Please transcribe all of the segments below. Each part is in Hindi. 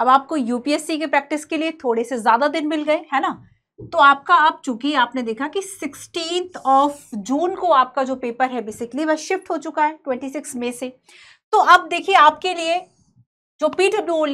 अब आपको यूपीएससी के प्रैक्टिस के लिए थोड़े से ज़्यादा दिन मिल गए है ना तो आपका आप चूंकि आपने देखा कि सिक्सटीन ऑफ जून को आपका जो पेपर है बेसिकली वह शिफ्ट हो चुका है ट्वेंटी सिक्स मे से तो अब देखिए आपके लिए जो पीडब्ल्यू ओ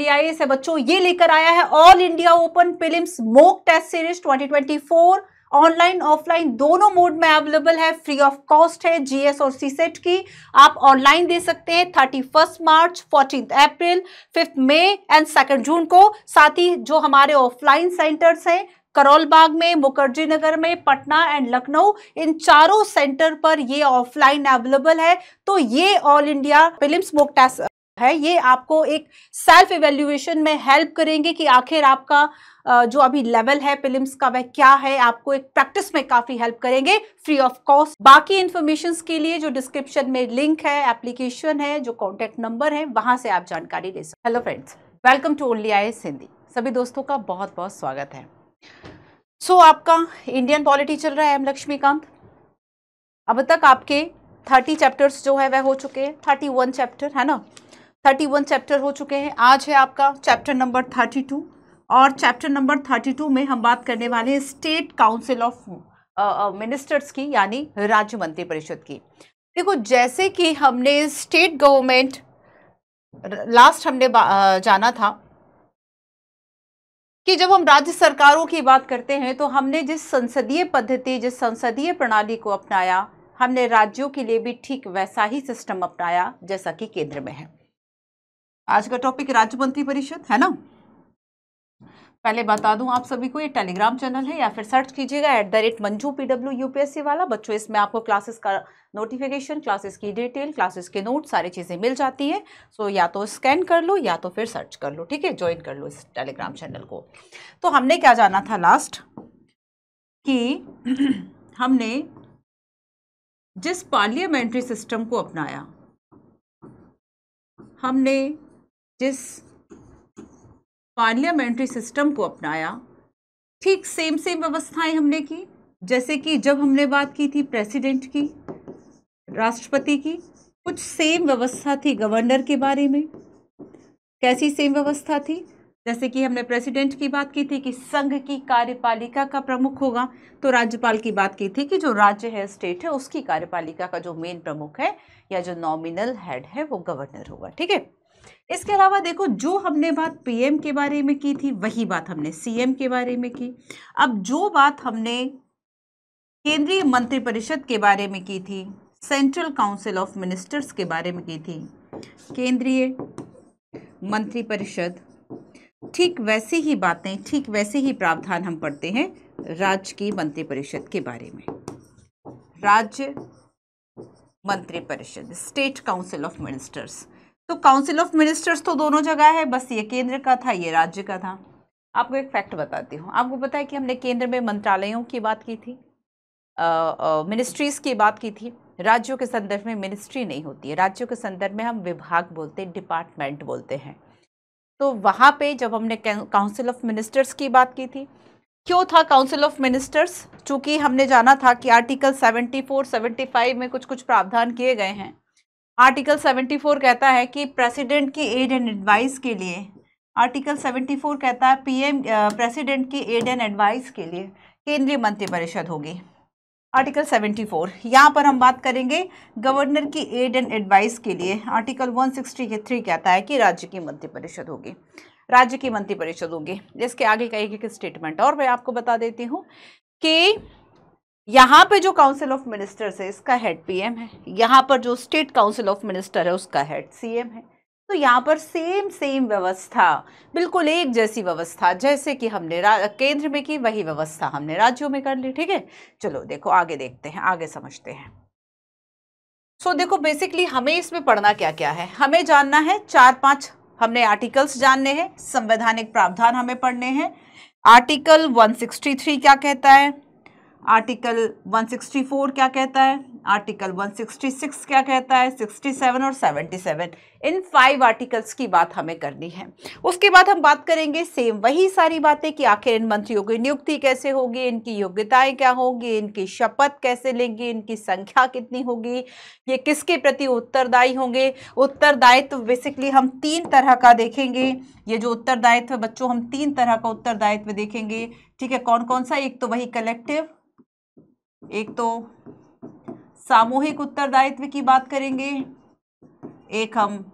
है बच्चों ये लेकर आया है all India open prelim mock test series four online offline दोनों मोड में अवेलेबल है फ्री ऑफ कॉस्ट है जीएस और सीसेट की आप ऑनलाइन दे सकते हैं thirty first March fourteen April fifth May and second June को साथ ही जो हमारे ऑफलाइन सेंटर्स हैं करोल बाग में मुखर्जी नगर में पटना एंड लखनऊ इन चारों सेंटर पर ये ऑफलाइन अवेलेबल है तो ये all India prelim mock test है ये आपको एक सेल्फ इवेल्यूएशन में हेल्प करेंगे कि आखिर आपका जो अभी लेवल है फिल्म्स का वह क्या है आपको एक प्रैक्टिस में काफ़ी हेल्प करेंगे फ्री ऑफ कॉस्ट बाकी इन्फॉर्मेशन के लिए जो डिस्क्रिप्शन में लिंक है एप्लीकेशन है जो कॉन्टेक्ट नंबर है वहां से आप जानकारी ले सकते hello friends welcome to only I Hindi सभी दोस्तों का बहुत बहुत स्वागत है सो so, आपका इंडियन पॉलिटी चल रहा है एम लक्ष्मीकांत अब तक आपके थर्टी चैप्टर्स जो है वह हो चुके हैं थर्टी वन चैप्टर है ना थर्टी वन चैप्टर हो चुके हैं आज है आपका चैप्टर नंबर थर्टी टू और चैप्टर नंबर थर्टी टू में हम बात करने वाले हैं स्टेट काउंसिल ऑफ मिनिस्टर्स की यानी राज्य मंत्री परिषद की देखो जैसे कि हमने स्टेट गवर्नमेंट लास्ट हमने जाना था कि जब हम राज्य सरकारों की बात करते हैं तो हमने जिस संसदीय पद्धति जिस संसदीय प्रणाली को अपनाया हमने राज्यों के लिए भी ठीक वैसा ही सिस्टम अपनाया जैसा कि केंद्र में है आज का टॉपिक राज्य मंत्री परिषद है ना पहले बता दूं आप सभी को ये टेलीग्राम चैनल है या फिर सर्च कीजिएगा at the rate Manju PW UPSC वाला बच्चों इसमें आपको क्लासेस का नोटिफिकेशन क्लासेस की डिटेल क्लासेस के नोट सारी चीज़ें मिल जाती है सो so, या तो स्कैन कर लो या तो फिर सर्च कर लो ठीक है ज्वाइन कर लो इस टेलीग्राम चैनल को तो हमने क्या जाना था लास्ट कि हमने जिस पार्लियामेंट्री सिस्टम को अपनाया हमने जिस पार्लियामेंट्री सिस्टम को अपनाया ठीक सेम सेम व्यवस्थाएं हमने की जैसे कि जब हमने बात की थी प्रेसिडेंट की राष्ट्रपति की कुछ सेम व्यवस्था थी गवर्नर के बारे में कैसी सेम व्यवस्था थी जैसे कि हमने प्रेसिडेंट की बात की थी कि संघ की कार्यपालिका का प्रमुख होगा तो राज्यपाल की बात की थी कि जो राज्य है स्टेट है उसकी कार्यपालिका का जो मेन प्रमुख है या जो नॉमिनल हेड है वो गवर्नर होगा ठीक है इसके अलावा देखो जो हमने बात पीएम के बारे में की थी वही बात हमने सीएम के बारे में की अब जो बात हमने केंद्रीय मंत्रिपरिषद के बारे में की थी सेंट्रल काउंसिल ऑफ मिनिस्टर्स के बारे में की थी केंद्रीय मंत्रिपरिषद ठीक वैसी ही बातें ठीक वैसे ही प्रावधान हम पढ़ते हैं राज्य की मंत्रिपरिषद के बारे में राज्य मंत्रिपरिषद स्टेट काउंसिल ऑफ मिनिस्टर्स तो काउंसिल ऑफ मिनिस्टर्स तो दोनों जगह है बस ये केंद्र का था ये राज्य का था आपको एक फैक्ट बताती हूँ आपको पता है कि हमने केंद्र में मंत्रालयों की बात की थी मिनिस्ट्रीज़ की बात की थी राज्यों के संदर्भ में मिनिस्ट्री नहीं होती है राज्यों के संदर्भ में हम विभाग बोलते हैं डिपार्टमेंट बोलते हैं तो वहाँ पे जब हमने काउंसिल ऑफ मिनिस्टर्स की बात की थी क्यों था काउंसिल ऑफ मिनिस्टर्स चूँकि हमने जाना था कि आर्टिकल सेवेंटी फोर में कुछ कुछ प्रावधान किए गए हैं आर्टिकल 74 कहता है कि प्रेसिडेंट की एड एंड एडवाइस के लिए आर्टिकल 74 कहता है पीएम प्रेसिडेंट की एड एंड एडवाइस के लिए केंद्रीय मंत्रिपरिषद होगी आर्टिकल 74 फोर यहाँ पर हम बात करेंगे गवर्नर की एड एंड एडवाइस के लिए आर्टिकल 163 के थ्री कहता है कि राज्य की मंत्रिपरिषद होगी राज्य की मंत्रिपरिषद होगी इसके आगे का एक एक स्टेटमेंट और मैं आपको बता देती हूँ कि यहाँ पे जो काउंसिल ऑफ मिनिस्टर्स है इसका हेड पीएम है यहाँ पर जो स्टेट काउंसिल ऑफ मिनिस्टर है उसका हेड सीएम है तो यहाँ पर सेम सेम व्यवस्था बिल्कुल एक जैसी व्यवस्था जैसे कि हमने केंद्र में की वही व्यवस्था हमने राज्यों में कर ली ठीक है चलो देखो आगे देखते हैं आगे समझते हैं सो so, देखो बेसिकली हमें इसमें पढ़ना क्या क्या है हमें जानना है चार पांच हमने आर्टिकल्स जानने हैं संवैधानिक प्रावधान हमें पढ़ने हैं आर्टिकल 163 क्या कहता है आर्टिकल 164 क्या कहता है आर्टिकल 166 क्या कहता है 67 और 77 इन फाइव आर्टिकल्स की बात हमें करनी है उसके बाद हम बात करेंगे सेम वही सारी बातें कि आखिर इन मंत्रियों की नियुक्ति कैसे होगी इनकी योग्यताएं क्या होंगी इनकी शपथ कैसे लेंगी इनकी संख्या कितनी होगी ये किसके प्रति उत्तरदायी होंगे उत्तरदायित्व तो बेसिकली हम तीन तरह का देखेंगे ये जो उत्तरदायित्व बच्चों हम तीन तरह का उत्तरदायित्व देखेंगे ठीक है कौन कौन सा एक तो वही कलेक्टिव एक तो सामूहिक उत्तरदायित्व की बात करेंगे एक हम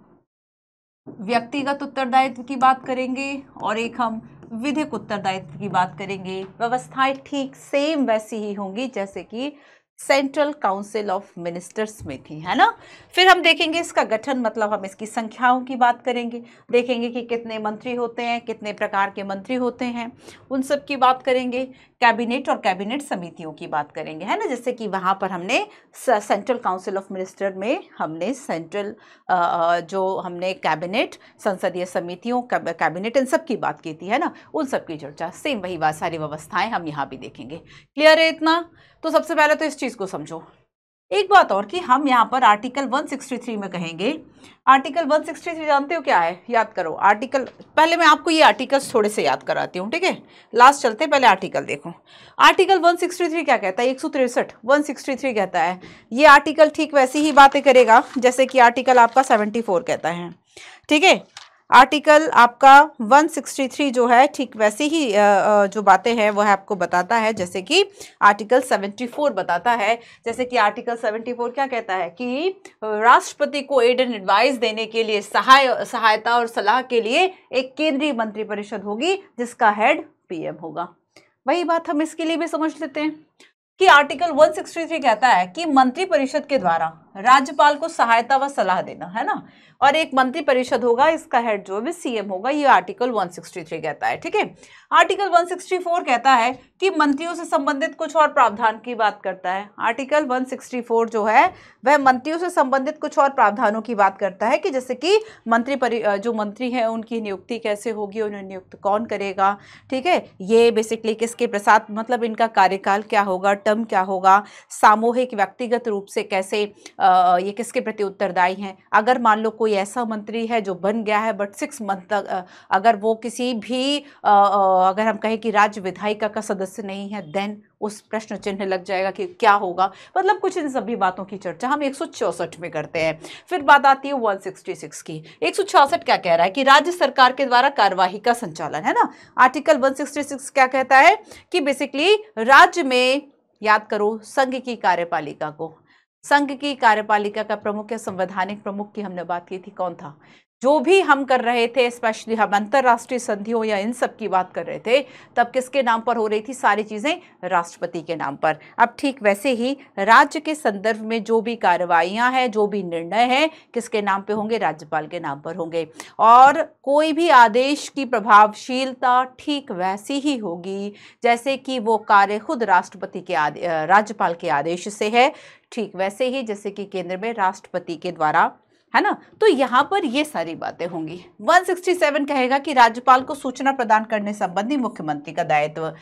व्यक्तिगत उत्तरदायित्व की बात करेंगे और एक हम विधिक उत्तरदायित्व की बात करेंगे व्यवस्थाएं ठीक सेम वैसी ही होंगी जैसे कि सेंट्रल काउंसिल ऑफ मिनिस्टर्स में थी है ना फिर हम देखेंगे इसका गठन मतलब हम इसकी संख्याओं की बात करेंगे देखेंगे कि कितने मंत्री होते हैं कितने प्रकार के मंत्री होते हैं उन सब की बात करेंगे कैबिनेट और कैबिनेट समितियों की बात करेंगे है ना जैसे कि वहाँ पर हमने सेंट्रल काउंसिल ऑफ मिनिस्टर में हमने सेंट्रल जो हमने कैबिनेट संसदीय समितियों कैबिनेट इन सब की बात की थी है ना उन सब की चर्चा सेम वही सारी व्यवस्थाएं हम यहाँ भी देखेंगे क्लियर है इतना तो सबसे पहले तो इस चीज़ को समझो एक बात और कि हम यहाँ पर आर्टिकल 163 में कहेंगे आर्टिकल 163 जानते हो क्या है याद करो आर्टिकल पहले मैं आपको ये आर्टिकल्स थोड़े से याद कराती हूँ ठीक है लास्ट चलते पहले आर्टिकल देखो आर्टिकल 163 क्या कहता है एक सौ तिरसठ कहता है ये आर्टिकल ठीक वैसी ही बातें करेगा जैसे कि आर्टिकल आपका 74 कहता है ठीक है आर्टिकल आपका 163 जो है ठीक वैसे ही जो बातें हैं वह है आपको बताता है जैसे कि आर्टिकल 74 बताता है जैसे कि आर्टिकल 74 क्या कहता है कि राष्ट्रपति को एड एंड एडवाइस देने के लिए सहाय सहायता और सलाह के लिए एक केंद्रीय मंत्रिपरिषद होगी जिसका हेड पीएम होगा वही बात हम इसके लिए भी समझ लेते हैं कि आर्टिकल 163 कहता है कि मंत्रिपरिषद के द्वारा राज्यपाल को सहायता व सलाह देना है ना और एक मंत्री परिषद होगा इसका हेड जो भी सीएम होगा ये आर्टिकल 163 कहता है ठीक है आर्टिकल 164 कहता है कि मंत्रियों से संबंधित कुछ और प्रावधान की बात करता है आर्टिकल 164 जो है वह मंत्रियों से संबंधित कुछ और प्रावधानों की बात करता है कि जैसे कि मंत्री परि जो मंत्री हैं उनकी नियुक्ति कैसे होगी उन्हें नियुक्त कौन करेगा ठीक है ये बेसिकली किसके प्रसाद मतलब इनका कार्यकाल क्या होगा टर्म क्या होगा सामूहिक व्यक्तिगत रूप से कैसे ये किसके प्रति उत्तरदायी हैं अगर मान लो कोई ऐसा मंत्री है जो बन गया है बट सिक्स मंथ तक अगर वो किसी भी अगर हम कहें कि राज्य विधायिका का सदस्य नहीं है देन उस प्रश्न चिन्ह लग जाएगा कि क्या होगा मतलब कुछ इन सभी बातों की चर्चा हम एक में करते हैं फिर बात आती है 166 की एक क्या कह रहा है कि राज्य सरकार के द्वारा कार्यवाही का संचालन है ना आर्टिकल 166 क्या कहता है कि बेसिकली राज्य में याद करो संघ की कार्यपालिका को संघ की कार्यपालिका का प्रमुख या संवैधानिक प्रमुख की हमने बात की थी कौन था जो भी हम कर रहे थे स्पेशली हम अंतर्राष्ट्रीय संधियों या इन सब की बात कर रहे थे तब किसके नाम पर हो रही थी सारी चीज़ें राष्ट्रपति के नाम पर अब ठीक वैसे ही राज्य के संदर्भ में जो भी कार्रवाइयाँ हैं जो भी निर्णय हैं किसके नाम पर होंगे राज्यपाल के नाम पर होंगे और कोई भी आदेश की प्रभावशीलता ठीक वैसी ही होगी जैसे कि वो कार्य खुद राष्ट्रपति के राज्यपाल के आदेश से है ठीक वैसे ही जैसे कि केंद्र में राष्ट्रपति के द्वारा है ना तो यहाँ पर ये सारी बातें होंगी 167 कहेगा कि राज्यपाल को सूचना प्रदान करने संबंधी मुख्यमंत्री का दायित्व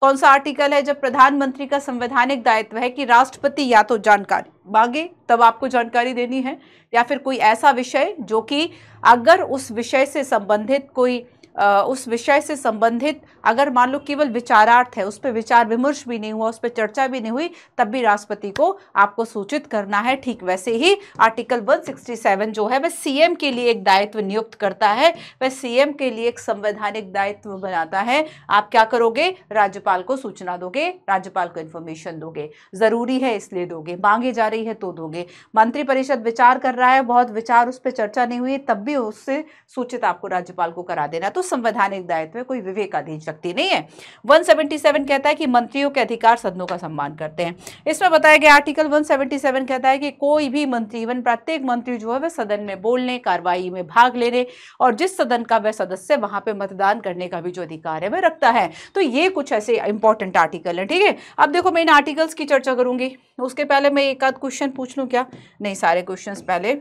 कौन सा आर्टिकल है जब प्रधानमंत्री का संवैधानिक दायित्व है कि राष्ट्रपति या तो जानकारी मांगे तब आपको जानकारी देनी है या फिर कोई ऐसा विषय जो कि अगर उस विषय से संबंधित कोई उस विषय से संबंधित अगर मान लो केवल विचारार्थ है उस पर विचार विमर्श भी नहीं हुआ उस पर चर्चा भी नहीं हुई तब भी राष्ट्रपति को आपको सूचित करना है ठीक वैसे ही आर्टिकल 167 जो है वह सीएम के लिए एक दायित्व नियुक्त करता है वह सीएम के लिए एक संवैधानिक दायित्व बनाता है आप क्या करोगे राज्यपाल को सूचना दोगे राज्यपाल को इन्फॉर्मेशन दोगे ज़रूरी है इसलिए दोगे मांगे जा रही है तो दोगे मंत्रिपरिषद विचार कर रहा है बहुत विचार उस पर चर्चा नहीं हुई तब भी उससे सूचित आपको राज्यपाल को करा देना तो संवैधानिक दायित्व कोई विवेकाधीन शक्ति नहीं है 177 कहता है कि मंत्रियों के अधिकार सदनों का सम्मान करते हैं इसमें बताया गया आर्टिकल 177 कहता है कि कोई भी मंत्री इवन प्रत्येक मंत्री जो है वह सदन में बोलने कार्रवाई में भाग लेने और जिस सदन का वह सदस्य वहां पर मतदान करने का भी जो अधिकार है वह रखता है तो ये कुछ ऐसे इंपॉर्टेंट आर्टिकल है ठीक है अब देखो मैं इन आर्टिकल्स की चर्चा करूंगी उसके पहले मैं एक आध क्वेश्चन पूछ लूँ क्या नहीं सारे क्वेश्चन पहले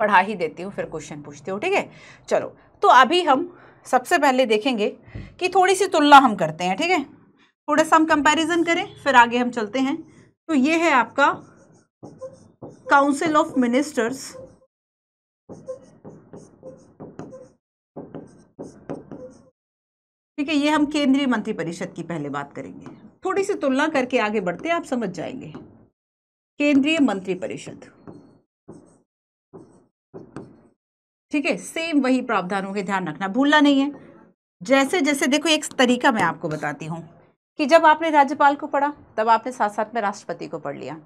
पढ़ा ही देती हूँ फिर क्वेश्चन पूछती हूँ ठीक है चलो तो अभी हम सबसे पहले देखेंगे कि थोड़ी सी तुलना हम करते हैं ठीक है थोड़ा सा हम कंपेरिजन करें फिर आगे हम चलते हैं तो ये है आपका काउंसिल ऑफ मिनिस्टर्स ठीक है ये हम केंद्रीय मंत्री परिषद की पहले बात करेंगे थोड़ी सी तुलना करके आगे बढ़ते आप समझ जाएंगे केंद्रीय मंत्री परिषद ठीक है सेम वही प्रावधानों के ध्यान रखना भूलना नहीं है जैसे जैसे देखो एक तरीका मैं आपको बताती हूँ कि जब आपने राज्यपाल को पढ़ा तब आपने साथ साथ में राष्ट्रपति को पढ़ लिया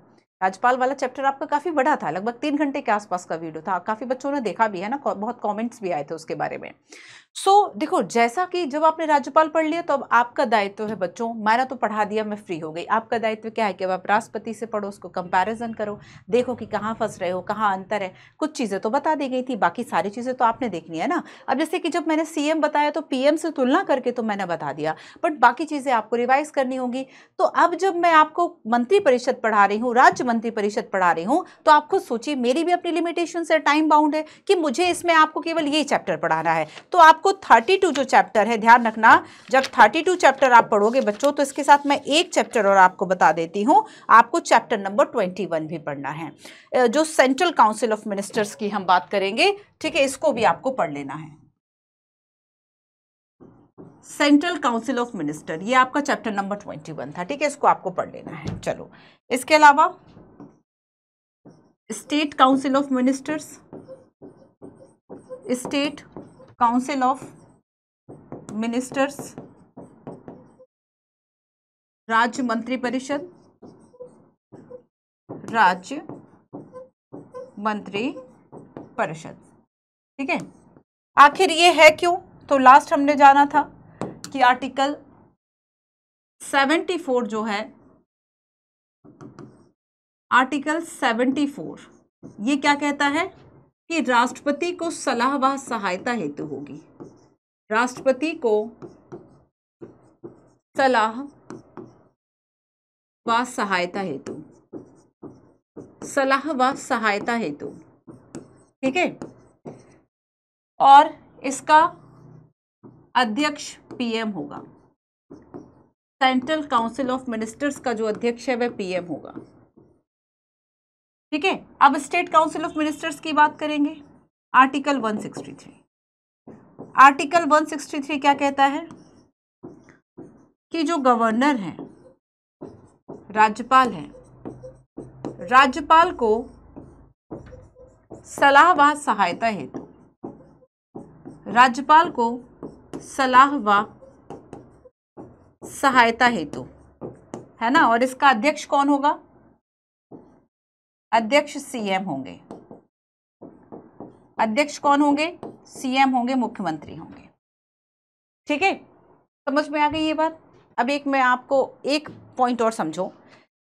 राज्यपाल वाला चैप्टर आपका काफ़ी बड़ा था लगभग तीन घंटे के आसपास का वीडियो था काफ़ी बच्चों ने देखा भी है ना बहुत कमेंट्स भी आए थे उसके बारे में सो so, देखो जैसा कि जब आपने राज्यपाल पढ़ लिया तो अब आपका दायित्व है बच्चों मैंने तो पढ़ा दिया मैं फ्री हो गई आपका दायित्व क्या है कि अब आप राष्ट्रपति से पढ़ो उसको कंपैरिजन करो देखो कि कहाँ फंस रहे हो कहाँ अंतर है कुछ चीज़ें तो बता दी गई थी बाकी सारी चीज़ें तो आपने देखनी है ना अब जैसे कि जब मैंने सी बताया तो पी से तुलना करके तो मैंने बता दिया बट बाकी चीज़ें आपको रिवाइज करनी होगी तो अब जब मैं आपको मंत्रिपरिषद पढ़ा रही हूँ राज्य मंत्रिपरिषद पढ़ा रही हूँ तो आप खुद सोचिए मेरी भी अपनी लिमिटेशन है टाइम बाउंड है कि मुझे इसमें आपको केवल ये चैप्टर पढ़ाना है तो आप आपको 32 जो चैप्टर है ध्यान रखना जब 32 चैप्टर आप पढ़ोगे बच्चों तो इसके साथ मैं एक चैप्टर और आपको बता देती हूँ आपको चैप्टर नंबर 21 भी पढ़ना है जो सेंट्रल काउंसिल ऑफ मिनिस्टर्स की हम बात करेंगे ठीक है इसको भी आपको पढ़ लेना है सेंट्रल काउंसिल ऑफ मिनिस्टर ये आपका चैप्टर नंबर ट्वेंटी वन था ठीक है इसको आपको पढ़ लेना है चलो इसके अलावा state council of ministers state council of ministers राज्य मंत्री परिषद राज्य मंत्री परिषद ठीक है आखिर ये है क्यों तो लास्ट हमने जाना था कि आर्टिकल 74 जो है आर्टिकल 74 ये क्या कहता है कि राष्ट्रपति को सलाह व सहायता हेतु होगी राष्ट्रपति को सलाह व सहायता हेतु सलाह व सहायता हेतु ठीक है और इसका अध्यक्ष पीएम होगा सेंट्रल काउंसिल ऑफ मिनिस्टर्स का जो अध्यक्ष है वह पीएम होगा ठीक है अब स्टेट काउंसिल ऑफ मिनिस्टर्स की बात करेंगे आर्टिकल 163 आर्टिकल 163 क्या कहता है कि जो गवर्नर है राज्यपाल है राज्यपाल को सलाह व सहायता हेतु राज्यपाल को सलाह व सहायता हेतु है ना और इसका अध्यक्ष कौन होगा अध्यक्ष सीएम होंगे अध्यक्ष कौन होंगे सीएम होंगे मुख्यमंत्री होंगे ठीक है समझ में आ गई ये बात अब एक मैं आपको एक पॉइंट और समझो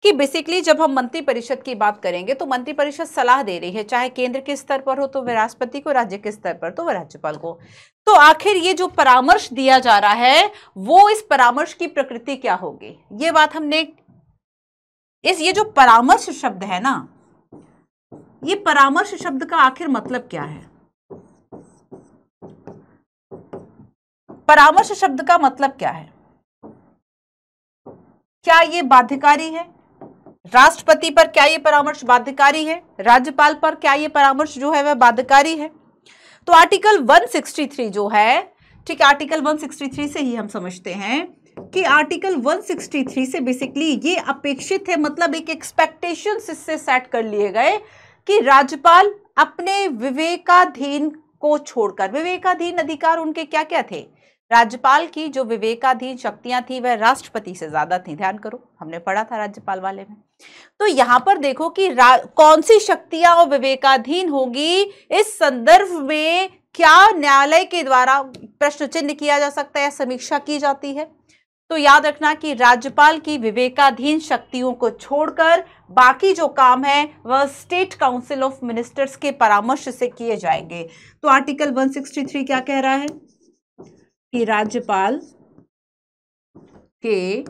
कि बेसिकली जब हम मंत्री परिषद की बात करेंगे तो मंत्री परिषद सलाह दे रही है चाहे केंद्र के स्तर पर हो तो वह राष्ट्रपति को राज्य के स्तर पर तो वह राज्यपाल को तो आखिर ये जो परामर्श दिया जा रहा है वो इस परामर्श की प्रकृति क्या होगी ये बात हमने इस ये जो परामर्श शब्द है ना ये परामर्श शब्द का आखिर मतलब क्या है परामर्श शब्द का मतलब क्या है क्या ये बाध्यकारी है राष्ट्रपति पर क्या ये परामर्श बाध्यकारी है राज्यपाल पर क्या ये परामर्श जो है वह बाध्यकारी है तो आर्टिकल 163 जो है ठीक है आर्टिकल 163 से ही हम समझते हैं कि आर्टिकल 163 से बेसिकली ये अपेक्षित है मतलब एक एक्सपेक्टेशन इससे सेट कर लिए गए कि राज्यपाल अपने विवेकाधीन को छोड़कर विवेकाधीन अधिकार उनके क्या क्या थे राज्यपाल की जो विवेकाधीन शक्तियां थी वह राष्ट्रपति से ज्यादा थी ध्यान करो हमने पढ़ा था राज्यपाल वाले में तो यहां पर देखो कि कौन सी शक्तियां और विवेकाधीन होगी इस संदर्भ में क्या न्यायालय के द्वारा प्रश्न चिन्ह किया जा सकता है समीक्षा की जाती है तो याद रखना कि राज्यपाल की विवेकाधीन शक्तियों को छोड़कर बाकी जो काम है वह स्टेट काउंसिल ऑफ मिनिस्टर्स के परामर्श से किए जाएंगे तो आर्टिकल 163 क्या कह रहा है कि राज्यपाल के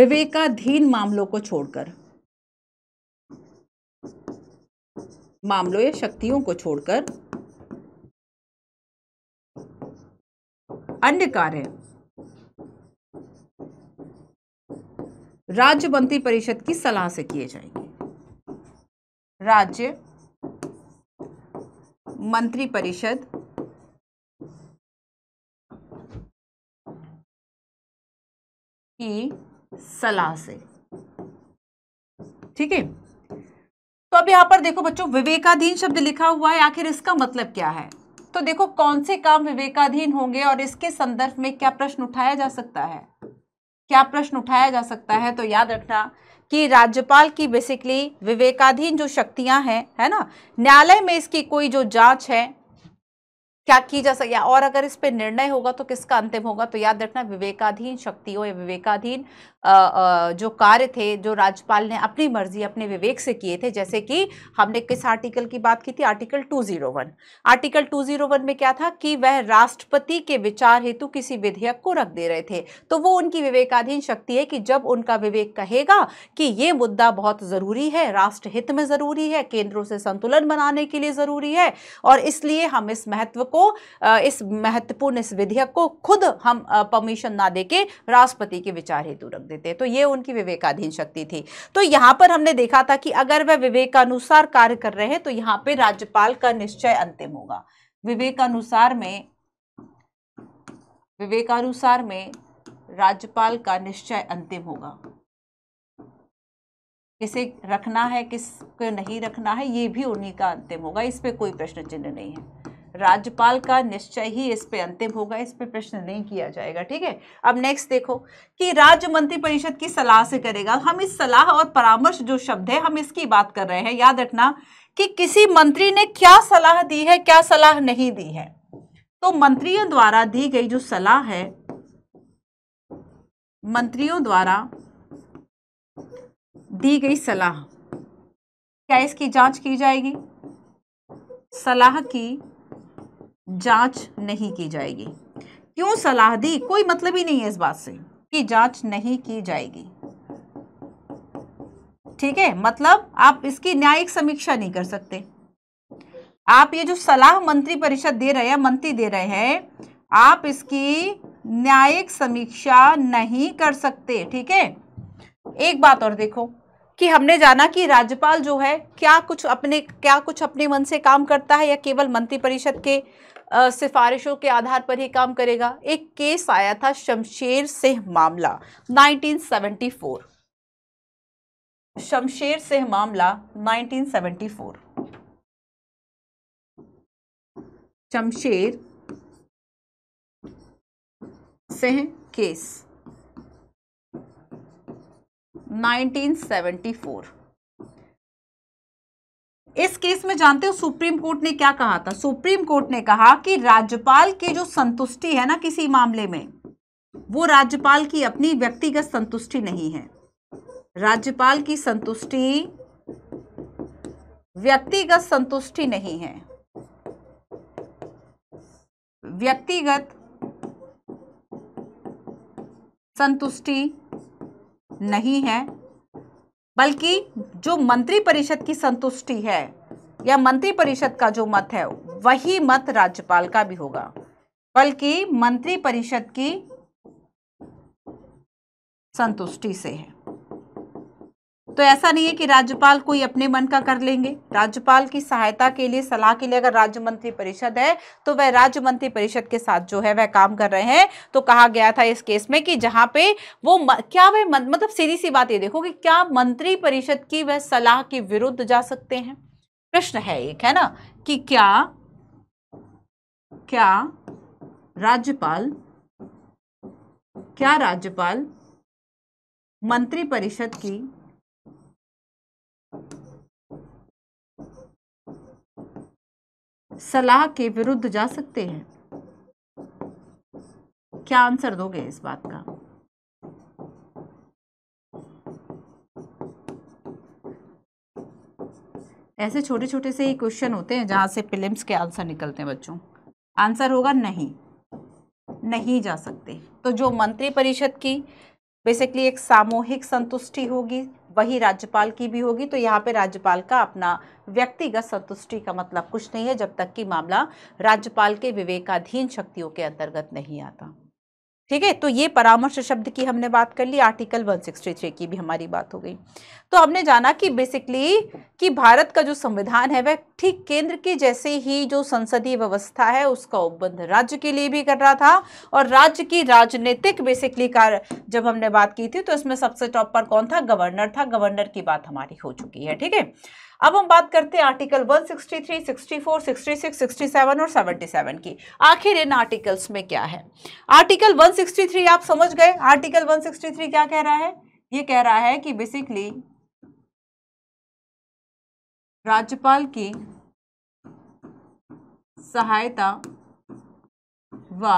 विवेकाधीन मामलों को छोड़कर मामलों या शक्तियों को छोड़कर अन्य कार्य राज्य मंत्री परिषद की सलाह से किए जाएंगे राज्य मंत्री परिषद की सलाह से ठीक है तो अब यहां पर देखो बच्चों विवेकाधीन शब्द लिखा हुआ है आखिर इसका मतलब क्या है तो देखो कौन से काम विवेकाधीन होंगे और इसके संदर्भ में क्या प्रश्न उठाया जा सकता है क्या प्रश्न उठाया जा सकता है तो याद रखना कि राज्यपाल की बेसिकली विवेकाधीन जो शक्तियां हैं है ना न्यायालय में इसकी कोई जो जांच है क्या की जा सकती है और अगर इस पर निर्णय होगा तो किसका अंतिम होगा तो याद रखना विवेकाधीन शक्तियों या विवेकाधीन जो कार्य थे जो राज्यपाल ने अपनी मर्जी अपने विवेक से किए थे जैसे कि हमने किस आर्टिकल की बात की थी आर्टिकल 201 आर्टिकल 201 में क्या था कि वह राष्ट्रपति के विचार हेतु किसी विधेयक को रख दे रहे थे तो वो उनकी विवेकाधीन शक्ति है कि जब उनका विवेक कहेगा कि ये मुद्दा बहुत ज़रूरी है राष्ट्र हित में ज़रूरी है केंद्रों से संतुलन बनाने के लिए ज़रूरी है और इसलिए हम इस महत्व को इस महत्वपूर्ण इस विधेयक को खुद हम परमिशन ना दे के राष्ट्रपति के विचार हेतु रख सकते थे तो ये उनकी विवेकाधीन शक्ति थी तो यहाँ पर हमने देखा था कि अगर वह विवेकानुसार कार्य कर रहे हैं तो यहाँ पे राज्यपाल का निश्चय अंतिम होगा विवेकानुसार में विवेकानुसार में राज्यपाल का निश्चय अंतिम होगा किसे रखना है किसको नहीं रखना है ये भी उन्हीं का अंतिम होगा इस पर कोई प्रश्न चिन्ह नहीं है राज्यपाल का निश्चय ही इस पे अंतिम होगा इस पे प्रश्न नहीं किया जाएगा ठीक है अब नेक्स्ट देखो कि राज्य मंत्रिपरिषद की सलाह से करेगा हम इस सलाह और परामर्श जो शब्द है हम इसकी बात कर रहे हैं याद रखना कि किसी मंत्री ने क्या सलाह दी है क्या सलाह नहीं दी है तो मंत्रियों द्वारा दी गई जो सलाह है मंत्रियों द्वारा दी गई सलाह क्या इसकी जांच की जाएगी सलाह की जांच नहीं की जाएगी क्यों सलाह दी कोई मतलब ही नहीं है इस बात से कि जांच नहीं की जाएगी ठीक है मतलब आप इसकी न्यायिक समीक्षा नहीं कर सकते आप ये जो सलाह मंत्री परिषद दे रहे हैं मंत्री दे रहे हैं आप इसकी न्यायिक समीक्षा नहीं कर सकते ठीक है एक बात और देखो कि हमने जाना कि राज्यपाल जो है क्या कुछ अपने क्या कुछ अपने मन से काम करता है या केवल मंत्रिपरिषद के सिफारिशों के आधार पर ही काम करेगा एक केस आया था शमशेर सिंह मामला 1974 शमशेर सिंह मामला 1974 शमशेर सिंह केस 1974 इस केस में जानते हो सुप्रीम कोर्ट ने क्या कहा था सुप्रीम कोर्ट ने कहा कि राज्यपाल की जो संतुष्टि है ना किसी मामले में वो राज्यपाल की अपनी व्यक्तिगत संतुष्टि नहीं है राज्यपाल की संतुष्टि व्यक्तिगत संतुष्टि नहीं है व्यक्तिगत संतुष्टि नहीं है बल्कि जो मंत्री परिषद की संतुष्टि है या मंत्री परिषद का जो मत है वही मत राज्यपाल का भी होगा बल्कि मंत्री परिषद की संतुष्टि से है तो ऐसा नहीं है कि राज्यपाल कोई अपने मन का कर लेंगे राज्यपाल की सहायता के लिए सलाह के लिए अगर राज्य मंत्री परिषद है तो वह राज्य मंत्री परिषद के साथ जो है वह काम कर रहे हैं तो कहा गया था इस केस में कि जहां पे वो म, क्या वह मतलब सीधी सी बात ये देखो कि क्या मंत्री परिषद की वह सलाह के विरुद्ध जा सकते हैं प्रश्न है एक है ना कि क्या क्या राज्यपाल क्या राज्यपाल मंत्री परिषद की सलाह के विरुद्ध जा सकते हैं क्या आंसर दोगे इस बात का ऐसे छोटे छोटे से ही क्वेश्चन होते हैं जहां से फिल्म्स के आंसर निकलते हैं बच्चों आंसर होगा नहीं नहीं जा सकते तो जो मंत्रिपरिषद की बेसिकली एक सामूहिक संतुष्टि होगी वही राज्यपाल की भी होगी तो यहाँ पे राज्यपाल का अपना व्यक्तिगत संतुष्टि का मतलब कुछ नहीं है जब तक कि मामला राज्यपाल के विवेकाधीन शक्तियों के अंतर्गत नहीं आता ठीक है तो ये परामर्श शब्द की हमने बात कर ली आर्टिकल 163 की भी हमारी बात हो गई तो हमने जाना कि बेसिकली कि भारत का जो संविधान है वह ठीक केंद्र के जैसे ही जो संसदीय व्यवस्था है उसका उपबंध राज्य के लिए भी कर रहा था और राज्य की राजनीतिक बेसिकली कार जब हमने बात की थी तो इसमें सबसे टॉप पर कौन था गवर्नर था गवर्नर की बात हमारी हो चुकी है ठीक है अब हम बात करते हैं आर्टिकल 163, 64, 66, 67 और 77 की आखिर इन आर्टिकल्स में क्या है आर्टिकल 163 आप समझ गए आर्टिकल 163 क्या कह रहा है ये कह रहा है कि बेसिकली राज्यपाल की सहायता व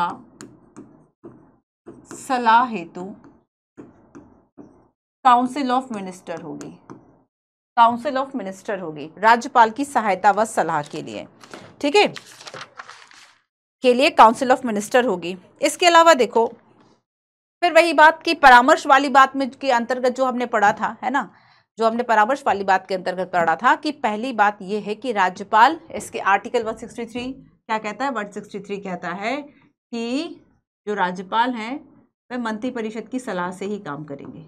सलाह हेतु काउंसिल ऑफ मिनिस्टर होगी काउंसिल ऑफ मिनिस्टर होगी राज्यपाल की सहायता व सलाह के लिए ठीक है के लिए काउंसिल ऑफ मिनिस्टर होगी इसके अलावा देखो फिर वही बात की परामर्श वाली बात में के अंतर्गत जो हमने पढ़ा था है ना जो हमने परामर्श वाली बात के अंतर्गत पढ़ा था कि पहली बात यह है कि राज्यपाल इसके आर्टिकल वन क्या कहता है वन कहता है कि जो राज्यपाल हैं वह मंत्रिपरिषद की सलाह से ही काम करेंगे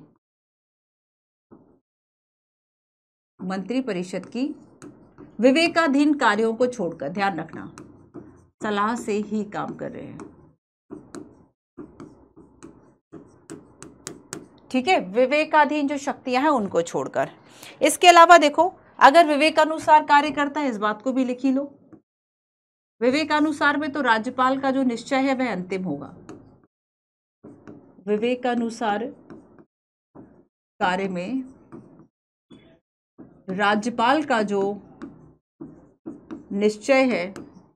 मंत्रिपरिषद की विवेकाधीन कार्यों को छोड़कर ध्यान रखना सलाह से ही काम कर रहे हैं ठीक है विवेकाधीन जो शक्तियां हैं उनको छोड़कर इसके अलावा देखो अगर विवेकानुसार कार्य करता है इस बात को भी लिखी लो विवेकानुसार में तो राज्यपाल का जो निश्चय है वह अंतिम होगा विवेकानुसार कार्य में राज्यपाल का जो निश्चय है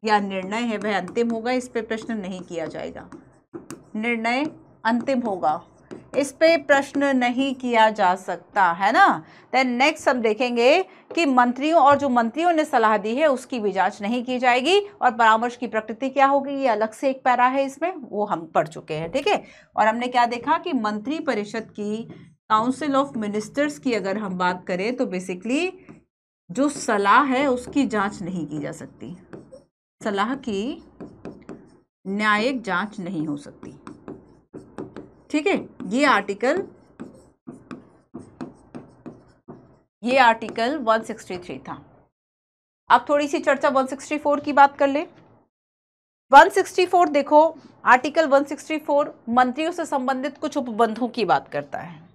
या निर्णय है वह अंतिम होगा इस पर प्रश्न नहीं किया जाएगा निर्णय अंतिम होगा इस पर प्रश्न नहीं किया जा सकता है ना देन नेक्स्ट हम देखेंगे कि मंत्रियों और जो मंत्रियों ने सलाह दी है उसकी भी जांच नहीं की जाएगी और परामर्श की प्रकृति क्या होगी ये अलग से एक पैरा है इसमें वो हम पढ़ चुके हैं ठीक है ठेके? और हमने क्या देखा कि मंत्री परिषद की काउंसिल ऑफ मिनिस्टर्स की अगर हम बात करें तो बेसिकली जो सलाह है उसकी जांच नहीं की जा सकती सलाह की न्यायिक जांच नहीं हो सकती ठीक है ये आर्टिकल ये आर्टिकल 163 था अब थोड़ी सी चर्चा 164 की बात कर ले 164 देखो आर्टिकल 164 मंत्रियों से संबंधित कुछ उपबंधों की बात करता है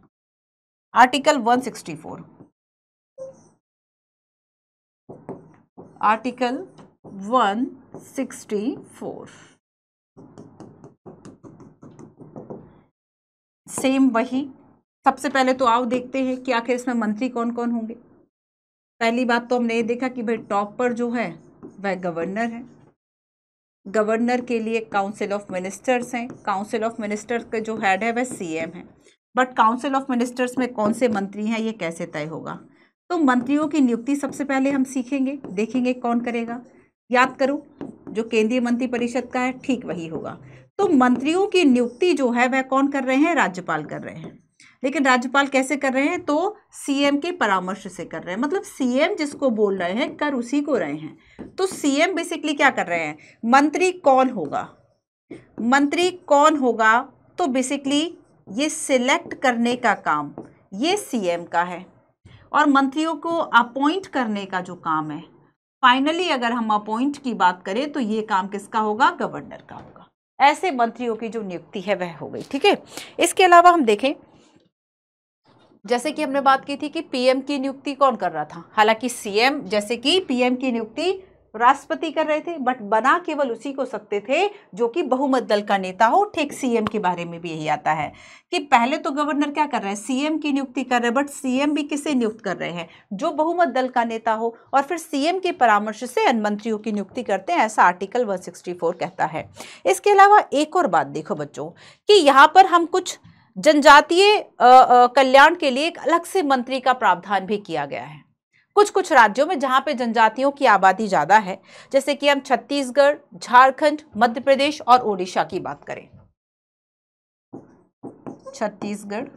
आर्टिकल 164 आर्टिकल 164 सेम वही सबसे पहले तो आओ देखते हैं कि आखिर इसमें मंत्री कौन कौन होंगे पहली बात तो हमने ये देखा कि भाई टॉप पर जो है वह गवर्नर है गवर्नर के लिए काउंसिल ऑफ मिनिस्टर्स हैं काउंसिल ऑफ मिनिस्टर्स के जो हेड है वह सीएम है बट काउंसिल ऑफ मिनिस्टर्स में कौन से मंत्री हैं ये कैसे तय होगा तो मंत्रियों की नियुक्ति सबसे पहले हम सीखेंगे देखेंगे कौन करेगा याद करो जो केंद्रीय मंत्री परिषद का है ठीक वही होगा तो मंत्रियों की नियुक्ति जो है वह कौन कर रहे हैं राज्यपाल कर रहे हैं लेकिन राज्यपाल कैसे कर रहे हैं तो सीएम के परामर्श से कर रहे हैं मतलब सीएम जिसको बोल रहे हैं कर उसी को रहे हैं तो सीएम बेसिकली क्या कर रहे हैं मंत्री कौन होगा मंत्री कौन होगा तो बेसिकली ये सिलेक्ट करने का काम ये सीएम का है और मंत्रियों को अपॉइंट करने का जो काम है फाइनली अगर हम अपॉइंट की बात करें तो ये काम किसका होगा गवर्नर का होगा ऐसे मंत्रियों की जो नियुक्ति है वह हो गई ठीक है इसके अलावा हम देखें जैसे कि हमने बात की थी कि पीएम की नियुक्ति कौन कर रहा था हालांकि सीएम जैसे कि पीएम की नियुक्ति राष्ट्रपति कर रहे थे बट बना केवल उसी को सकते थे जो कि बहुमत दल का नेता हो ठीक सीएम के बारे में भी यही आता है कि पहले तो गवर्नर क्या कर रहे हैं सीएम की नियुक्ति कर रहे हैं बट सीएम भी किसे नियुक्त कर रहे हैं जो बहुमत दल का नेता हो और फिर सीएम के परामर्श से अन्य मंत्रियों की नियुक्ति करते हैं ऐसा आर्टिकल वन कहता है इसके अलावा एक और बात देखो बच्चों कि यहाँ पर हम कुछ जनजातीय कल्याण के लिए एक अलग से मंत्री का प्रावधान भी किया गया है कुछ कुछ राज्यों में जहाँ पे जनजातियों की आबादी ज़्यादा है जैसे कि हम छत्तीसगढ़ झारखंड मध्य प्रदेश और ओडिशा की बात करें छत्तीसगढ़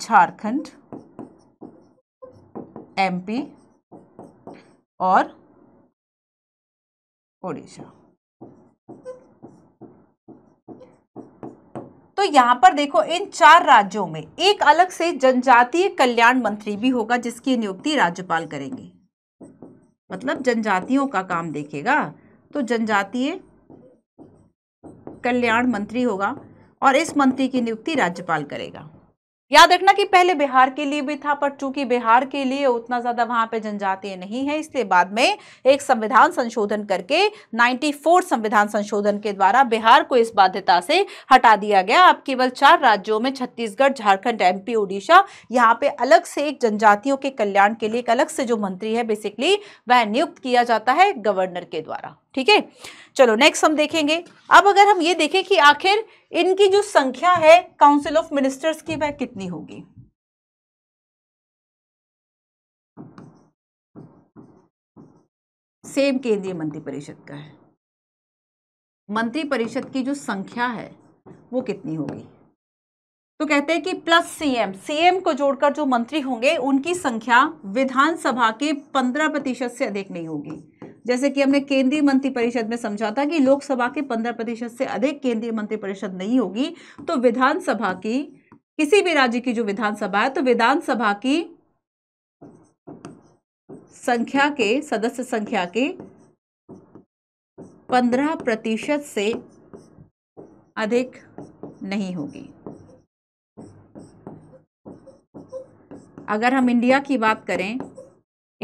झारखंड एमपी और ओडिशा तो यहाँ पर देखो इन चार राज्यों में एक अलग से जनजातीय कल्याण मंत्री भी होगा जिसकी नियुक्ति राज्यपाल करेंगे मतलब जनजातियों का काम देखेगा तो जनजातीय कल्याण मंत्री होगा और इस मंत्री की नियुक्ति राज्यपाल करेगा याद रखना कि पहले बिहार के लिए भी था पर चूंकि बिहार के लिए उतना ज्यादा वहां पे जनजातीय नहीं है इसलिए बाद में एक संविधान संशोधन करके 94 संविधान संशोधन के द्वारा बिहार को इस बाध्यता से हटा दिया गया अब केवल चार राज्यों में छत्तीसगढ़ झारखंड एमपी उड़ीसा यहाँ पे अलग से एक जनजातियों के कल्याण के लिए एक अलग से जो मंत्री है बेसिकली वह नियुक्त किया जाता है गवर्नर के द्वारा ठीक है चलो नेक्स्ट हम देखेंगे अब अगर हम ये देखें कि आखिर इनकी जो संख्या है काउंसिल ऑफ मिनिस्टर्स की वह कितनी होगी सेम केंद्रीय मंत्री परिषद का है मंत्री परिषद की जो संख्या है वो कितनी होगी तो कहते हैं कि प्लस सीएम सीएम को जोड़कर जो मंत्री होंगे उनकी संख्या विधानसभा के पंद्रह प्रतिशत से अधिक नहीं होगी जैसे कि हमने केंद्रीय मंत्री परिषद में समझा था कि लोकसभा के पंद्रह प्रतिशत से अधिक केंद्रीय मंत्री परिषद नहीं होगी तो विधानसभा की किसी भी राज्य की जो विधानसभा है तो विधानसभा की संख्या के सदस्य संख्या के पंद्रह प्रतिशत से अधिक नहीं होगी अगर हम इंडिया की बात करें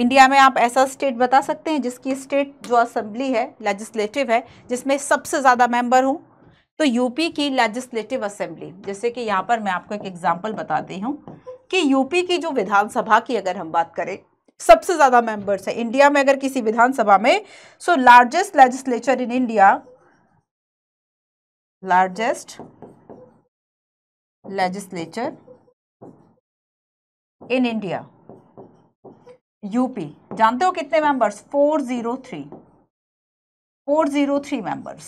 इंडिया में आप ऐसा स्टेट बता सकते हैं जिसकी स्टेट जो असेंबली है लेजिस्लेटिव है जिसमें सबसे ज़्यादा मेंबर हूँ तो यूपी की लेजिस्लेटिव असेंबली जैसे कि यहाँ पर मैं आपको एक एग्जाम्पल बताती हूँ कि यूपी की जो विधानसभा की अगर हम बात करें सबसे ज़्यादा मेंबर्स है इंडिया में अगर किसी विधानसभा में so largest legislature in India largest legislature in India UP जानते हो कितने मेंबर्स 403 403 मेंबर्स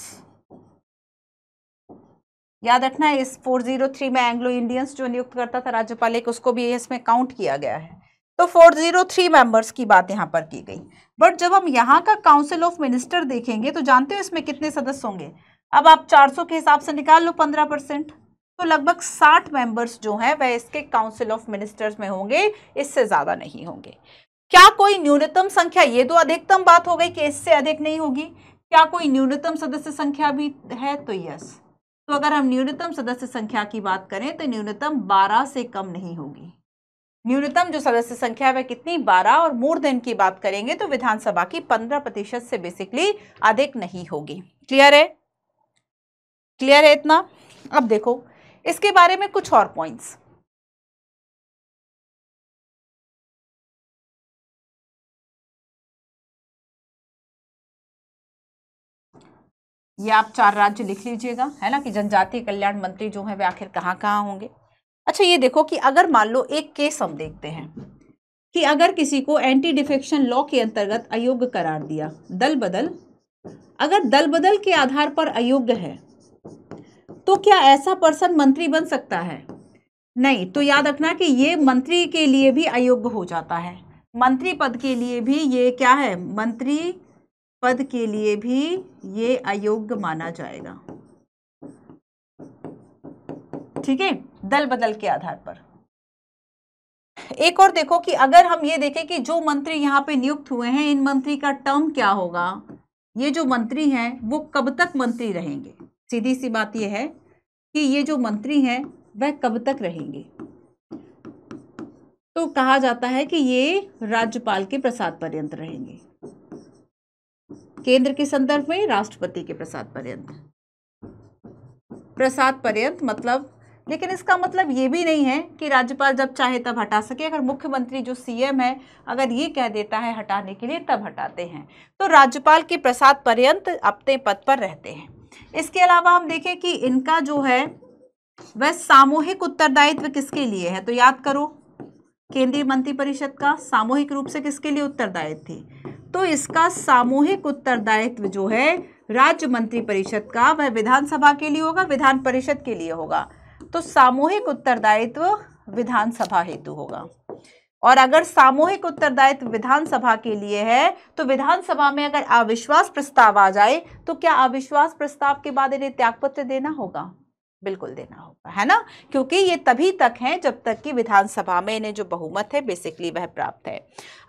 याद रखना है इस 403 में एंग्लो इंडियंस जो नियुक्त करता था राज्यपाल एक उसको भी इसमें काउंट किया गया है तो 403 मेंबर्स की बात यहां पर की गई बट जब हम यहाँ का काउंसिल ऑफ मिनिस्टर देखेंगे तो जानते हो इसमें कितने सदस्य होंगे अब आप 400 के हिसाब से निकाल लो 15 परसेंट तो लगभग 60 मेंबर्स जो हैं वह इसके काउंसिल ऑफ मिनिस्टर्स में होंगे इससे ज़्यादा नहीं होंगे क्या कोई न्यूनतम संख्या ये तो अधिकतम बात हो गई कि इससे अधिक नहीं होगी क्या कोई न्यूनतम सदस्य संख्या भी है तो यस तो अगर हम न्यूनतम सदस्य संख्या की बात करें तो न्यूनतम 12 से कम नहीं होगी न्यूनतम जो सदस्य संख्या है वह कितनी 12 और मोर देन की बात करेंगे तो विधानसभा की 15 प्रतिशत से बेसिकली अधिक नहीं होगी क्लियर है क्लियर है इतना अब देखो इसके बारे में कुछ और पॉइंट्स ये आप चार राज्य लिख लीजिएगा है ना कि जनजातीय कल्याण मंत्री जो है वे आखिर कहाँ कहाँ होंगे अच्छा ये देखो कि अगर मान लो एक केस हम देखते हैं कि अगर किसी को एंटी डिफेक्शन लॉ के अंतर्गत अयोग्य करार दिया दल बदल अगर दल बदल के आधार पर अयोग्य है तो क्या ऐसा पर्सन मंत्री बन सकता है नहीं तो याद रखना कि ये मंत्री के लिए भी अयोग्य हो जाता है मंत्री पद के लिए भी ये क्या है मंत्री पद के लिए भी ये अयोग्य माना जाएगा ठीक है दल बदल के आधार पर एक और देखो कि अगर हम ये देखें कि जो मंत्री यहाँ पे नियुक्त हुए हैं इन मंत्री का टर्म क्या होगा ये जो मंत्री हैं वो कब तक मंत्री रहेंगे सीधी सी बात यह है कि ये जो मंत्री हैं वह कब तक रहेंगे तो कहा जाता है कि ये राज्यपाल के प्रसाद पर्यंत रहेंगे केंद्र के संदर्भ में राष्ट्रपति के प्रसाद पर्यंत प्रसाद पर्यंत मतलब लेकिन इसका मतलब ये भी नहीं है कि राज्यपाल जब चाहे तब हटा सके अगर मुख्यमंत्री जो सीएम है अगर ये कह देता है हटाने के लिए तब हटाते हैं तो राज्यपाल के प्रसाद पर्यंत अपने पद पर रहते हैं इसके अलावा हम देखें कि इनका जो है वह सामूहिक उत्तरदायित्व किसके लिए है तो याद करो केंद्रीय मंत्रिपरिषद का सामूहिक रूप से किसके लिए उत्तरदायित्व थी तो इसका सामूहिक उत्तरदायित्व जो है राज्य मंत्री परिषद का वह विधानसभा के लिए होगा विधान परिषद के लिए होगा तो सामूहिक उत्तरदायित्व विधानसभा हेतु होगा और अगर सामूहिक उत्तरदायित्व विधानसभा के लिए है तो विधानसभा में अगर अविश्वास प्रस्ताव आ जाए तो क्या अविश्वास प्रस्ताव के बाद इन्हें त्यागपत्र देना होगा बिल्कुल देना होगा है ना क्योंकि ये तभी तक हैं जब तक कि विधानसभा में इन्हें जो बहुमत है बेसिकली वह प्राप्त है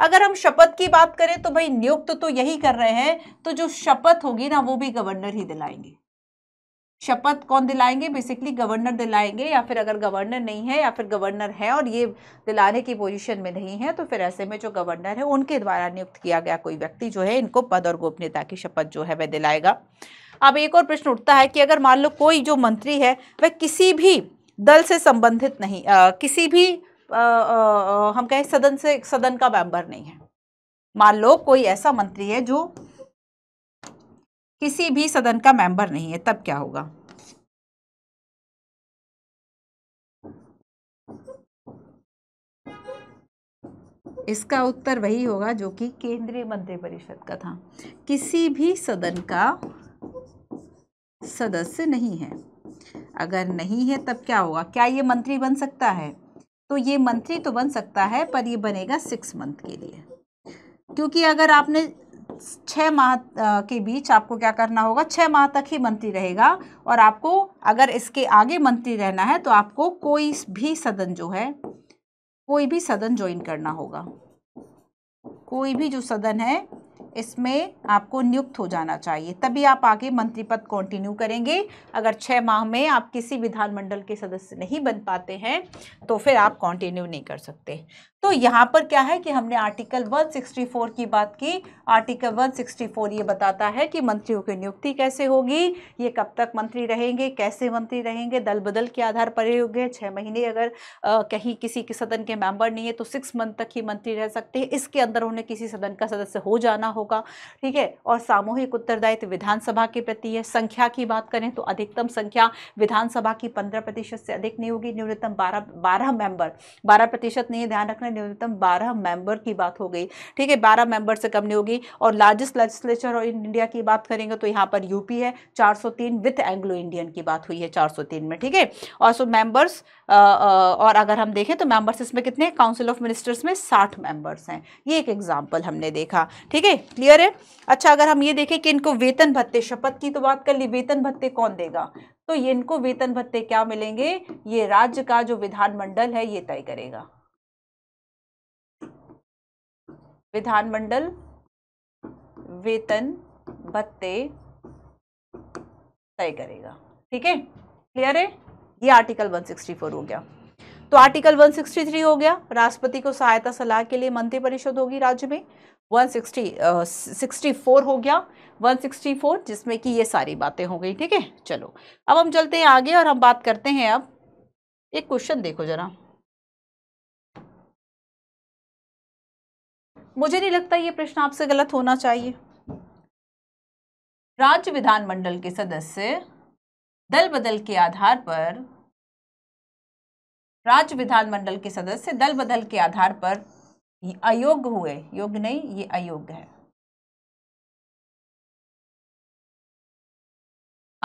अगर हम शपथ की बात करें तो भाई नियुक्त तो यही कर रहे हैं तो जो शपथ होगी ना वो भी गवर्नर ही दिलाएंगे शपथ कौन दिलाएंगे बेसिकली गवर्नर दिलाएंगे या फिर अगर गवर्नर नहीं है या फिर गवर्नर है और ये दिलाने की पोजीशन में नहीं है तो फिर ऐसे में जो गवर्नर है उनके द्वारा नियुक्त किया गया कोई व्यक्ति जो है इनको पद और गोपनीयता की शपथ जो है वह दिलाएगा अब एक और प्रश्न उठता है कि अगर मान लो कोई जो मंत्री है वह किसी भी दल से संबंधित नहीं आ, किसी भी आ, आ, हम कहें सदन से सदन का मेंबर नहीं है मान लो कोई ऐसा मंत्री है जो किसी भी सदन का मेंबर नहीं है तब क्या होगा इसका उत्तर वही होगा जो कि केंद्रीय मंत्रिपरिषद का था किसी भी सदन का सदस्य नहीं है अगर नहीं है तब क्या होगा क्या ये मंत्री बन सकता है तो ये मंत्री तो बन सकता है पर ये बनेगा सिक्स मंथ के लिए क्योंकि अगर आपने छः माह के बीच आपको क्या करना होगा छः माह तक ही मंत्री रहेगा और आपको अगर इसके आगे मंत्री रहना है तो आपको कोई भी सदन जो है कोई भी सदन ज्वाइन करना होगा कोई भी जो सदन है इसमें आपको नियुक्त हो जाना चाहिए तभी आप आगे मंत्री पद कंटिन्यू करेंगे अगर छः माह में आप किसी विधानमंडल के सदस्य नहीं बन पाते हैं तो फिर आप कंटिन्यू नहीं कर सकते तो यहाँ पर क्या है कि हमने आर्टिकल 164 की बात की आर्टिकल 164 ये बताता है कि मंत्रियों की नियुक्ति कैसे होगी ये कब तक मंत्री रहेंगे कैसे मंत्री रहेंगे दल बदल के आधार पर होंगे छः महीने अगर आ, कहीं किसी के सदन के मेंबर नहीं है तो सिक्स मंथ तक ही मंत्री रह सकते हैं इसके अंदर उन्हें किसी सदन का सदस्य हो जाना होगा ठीक है और सामूहिक उत्तरदायित्व विधानसभा के प्रति है संख्या की बात करें तो अधिकतम संख्या विधानसभा की पंद्रह प्रतिशत से अधिक नहीं होगी न्यूनतम बारह बारह मेंबर बारह प्रतिशत नहीं ध्यान रखना में न्यूनतम बारह मेंबर की बात हो गई ठीक है बारह मेंबर से कम नहीं होगी और लार्जेस्ट लेजिस्लेचर और इंडिया की बात करेंगे तो यहाँ पर यूपी है 403 विथ एंग्लो इंडियन की बात हुई है 403 में ठीक है और सो मेंबर्स और अगर हम देखें तो मेंबर्स इसमें कितने काउंसिल ऑफ मिनिस्टर्स में साठ मेंबर्स हैं ये एक एग्जाम्पल हमने देखा ठीक है क्लियर है अच्छा अगर हम ये देखें कि इनको वेतन भत्ते शपथ की तो बात कर ली वेतन भत्ते कौन देगा तो ये इनको वेतन भत्ते क्या मिलेंगे ये राज्य का जो विधानमंडल है ये तय करेगा विधानमंडल वेतन भत्ते तय करेगा ठीक है क्लियर है ये आर्टिकल 164 हो गया तो आर्टिकल 163 हो गया राष्ट्रपति को सहायता सलाह के लिए मंत्रिपरिषद होगी राज्य में 160 uh, हो गया 164 जिसमें कि ये सारी बातें हो गई ठीक है चलो अब हम चलते हैं आगे और हम बात करते हैं अब एक क्वेश्चन देखो जरा मुझे नहीं लगता ये प्रश्न आपसे गलत होना चाहिए राज्य विधानमंडल के सदस्य दल बदल के आधार पर राज्य विधानमंडल के सदस्य दल बदल के आधार पर अयोग्य हुए योग्य नहीं ये अयोग्य है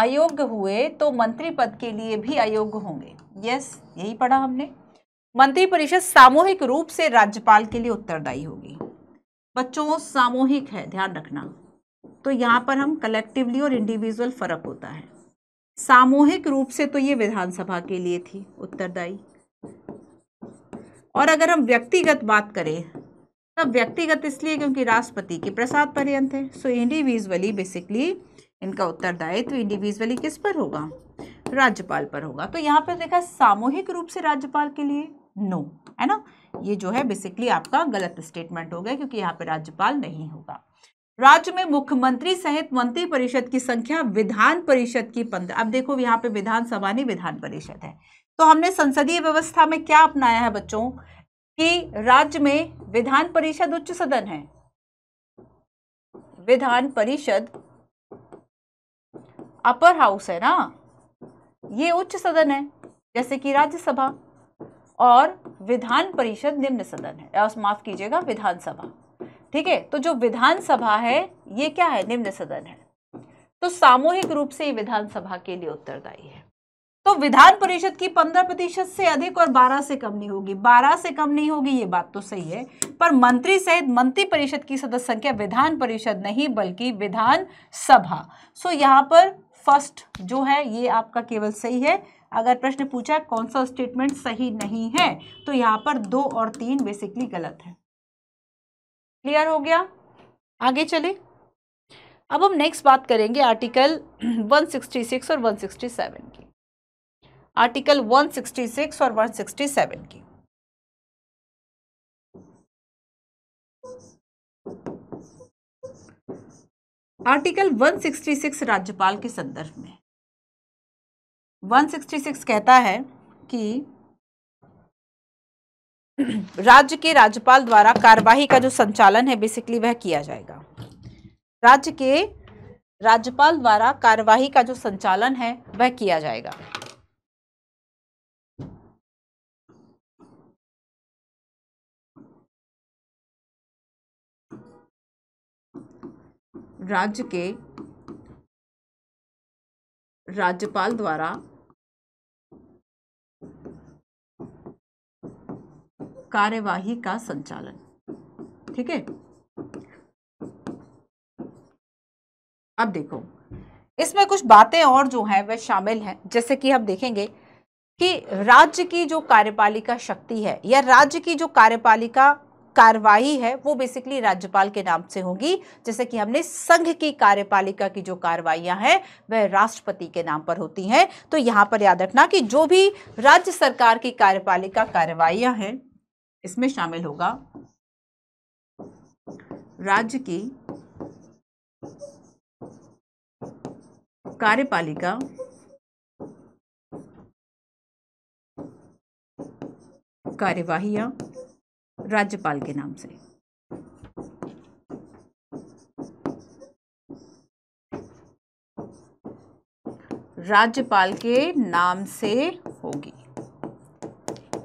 अयोग्य हुए तो मंत्री पद के लिए भी अयोग्य होंगे यस यही पढ़ा हमने मंत्रिपरिषद सामूहिक रूप से राज्यपाल के लिए उत्तरदायी होगी बच्चों सामूहिक है ध्यान रखना तो यहाँ पर हम कलेक्टिवली और इंडिविजुअल फ़र्क होता है सामूहिक रूप से तो ये विधानसभा के लिए थी उत्तरदायी और अगर हम व्यक्तिगत बात करें तब व्यक्तिगत इसलिए क्योंकि राष्ट्रपति के प्रसाद पर्यंत है सो इंडिविजुअली बेसिकली इनका उत्तरदायित्व तो इंडिविजुअली किस पर होगा राज्यपाल पर होगा तो यहाँ पर देखा सामूहिक रूप से राज्यपाल के लिए नो no, है ना ये जो है बेसिकली आपका गलत स्टेटमेंट हो गया क्योंकि यहाँ पे राज्यपाल नहीं होगा राज्य में मुख्यमंत्री सहित मंत्री परिषद की संख्या विधान परिषद की पंद्रह अब देखो यहाँ पे विधानसभा नहीं विधान परिषद है तो हमने संसदीय व्यवस्था में क्या अपनाया है बच्चों कि राज्य में विधान परिषद उच्च सदन है विधान परिषद अपर हाउस है ना ये उच्च सदन है जैसे कि राज्यसभा और विधान परिषद निम्न सदन है माफ कीजिएगा विधानसभा ठीक है तो जो विधानसभा है ये क्या है निम्न सदन है तो सामूहिक रूप से विधानसभा के लिए उत्तरदायी है तो विधान परिषद की पंद्रह प्रतिशत से अधिक और बारह से कम नहीं होगी बारह से कम नहीं होगी ये बात तो सही है पर मंत्री सहित मंत्री परिषद की सदस्य संख्या विधान परिषद नहीं बल्कि विधानसभा सो यहां पर फर्स्ट जो है ये आपका केवल सही है अगर प्रश्न पूछा कौन सा स्टेटमेंट सही नहीं है तो यहाँ पर दो और तीन बेसिकली गलत है क्लियर हो गया आगे चले अब हम नेक्स्ट बात करेंगे आर्टिकल 166 और 167 की आर्टिकल 166 और 167 की आर्टिकल 166 राज्यपाल के संदर्भ में 166 कहता है कि राज्य के राज्यपाल द्वारा कार्यवाही का जो संचालन है बेसिकली वह किया जाएगा राज्य के राज्यपाल द्वारा कार्यवाही का जो संचालन है वह किया जाएगा राज्य के राज्यपाल द्वारा कार्यवाही का संचालन ठीक है अब देखो इसमें कुछ बातें और जो हैं वह शामिल हैं जैसे कि हम देखेंगे कि राज्य की जो कार्यपालिका शक्ति है या राज्य की जो कार्यपालिका कार्यवाही है वो बेसिकली राज्यपाल के नाम से होगी जैसे कि हमने संघ की कार्यपालिका की जो कार्रवाइयाँ हैं वह राष्ट्रपति के नाम पर होती हैं तो यहाँ पर याद रखना कि जो भी राज्य सरकार की कार्यपालिका कार्रवाइयाँ हैं इसमें शामिल होगा राज्य की कार्यपालिका कार्यवाही राज्यपाल के नाम से राज्यपाल के नाम से होगी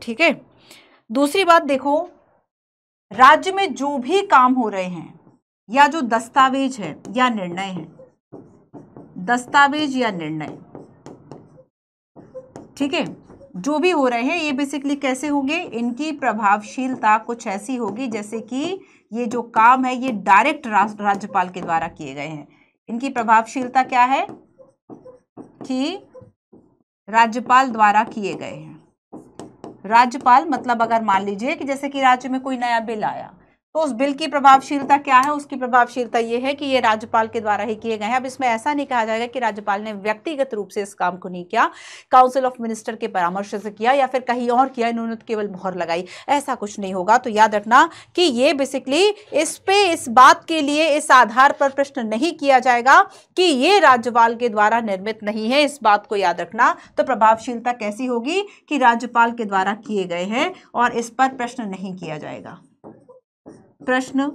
ठीक है दूसरी बात देखो राज्य में जो भी काम हो रहे हैं या जो दस्तावेज है या निर्णय है दस्तावेज या निर्णय ठीक है जो भी हो रहे हैं ये बेसिकली कैसे होंगे इनकी प्रभावशीलता कुछ ऐसी होगी जैसे कि ये जो काम है ये डायरेक्ट राज्यपाल के द्वारा किए गए हैं इनकी प्रभावशीलता क्या है कि राज्यपाल द्वारा किए गए हैं राज्यपाल मतलब अगर मान लीजिए कि जैसे कि राज्य में कोई नया बिल आया तो उस बिल की प्रभावशीलता क्या है उसकी प्रभावशीलता ये है कि ये राज्यपाल के द्वारा ही किए गए हैं अब इसमें ऐसा नहीं कहा जाएगा कि राज्यपाल ने व्यक्तिगत रूप से इस काम को नहीं किया काउंसिल ऑफ मिनिस्टर के परामर्श से किया या फिर कहीं और किया इन्होंने तो केवल मोहर लगाई ऐसा कुछ नहीं होगा तो याद रखना कि ये बेसिकली इस पे इस बात के लिए इस आधार पर प्रश्न नहीं किया जाएगा कि ये राज्यपाल के द्वारा निर्मित नहीं है इस बात को याद रखना तो प्रभावशीलता कैसी होगी कि राज्यपाल के द्वारा किए गए हैं और इस पर प्रश्न नहीं किया जाएगा प्रश्न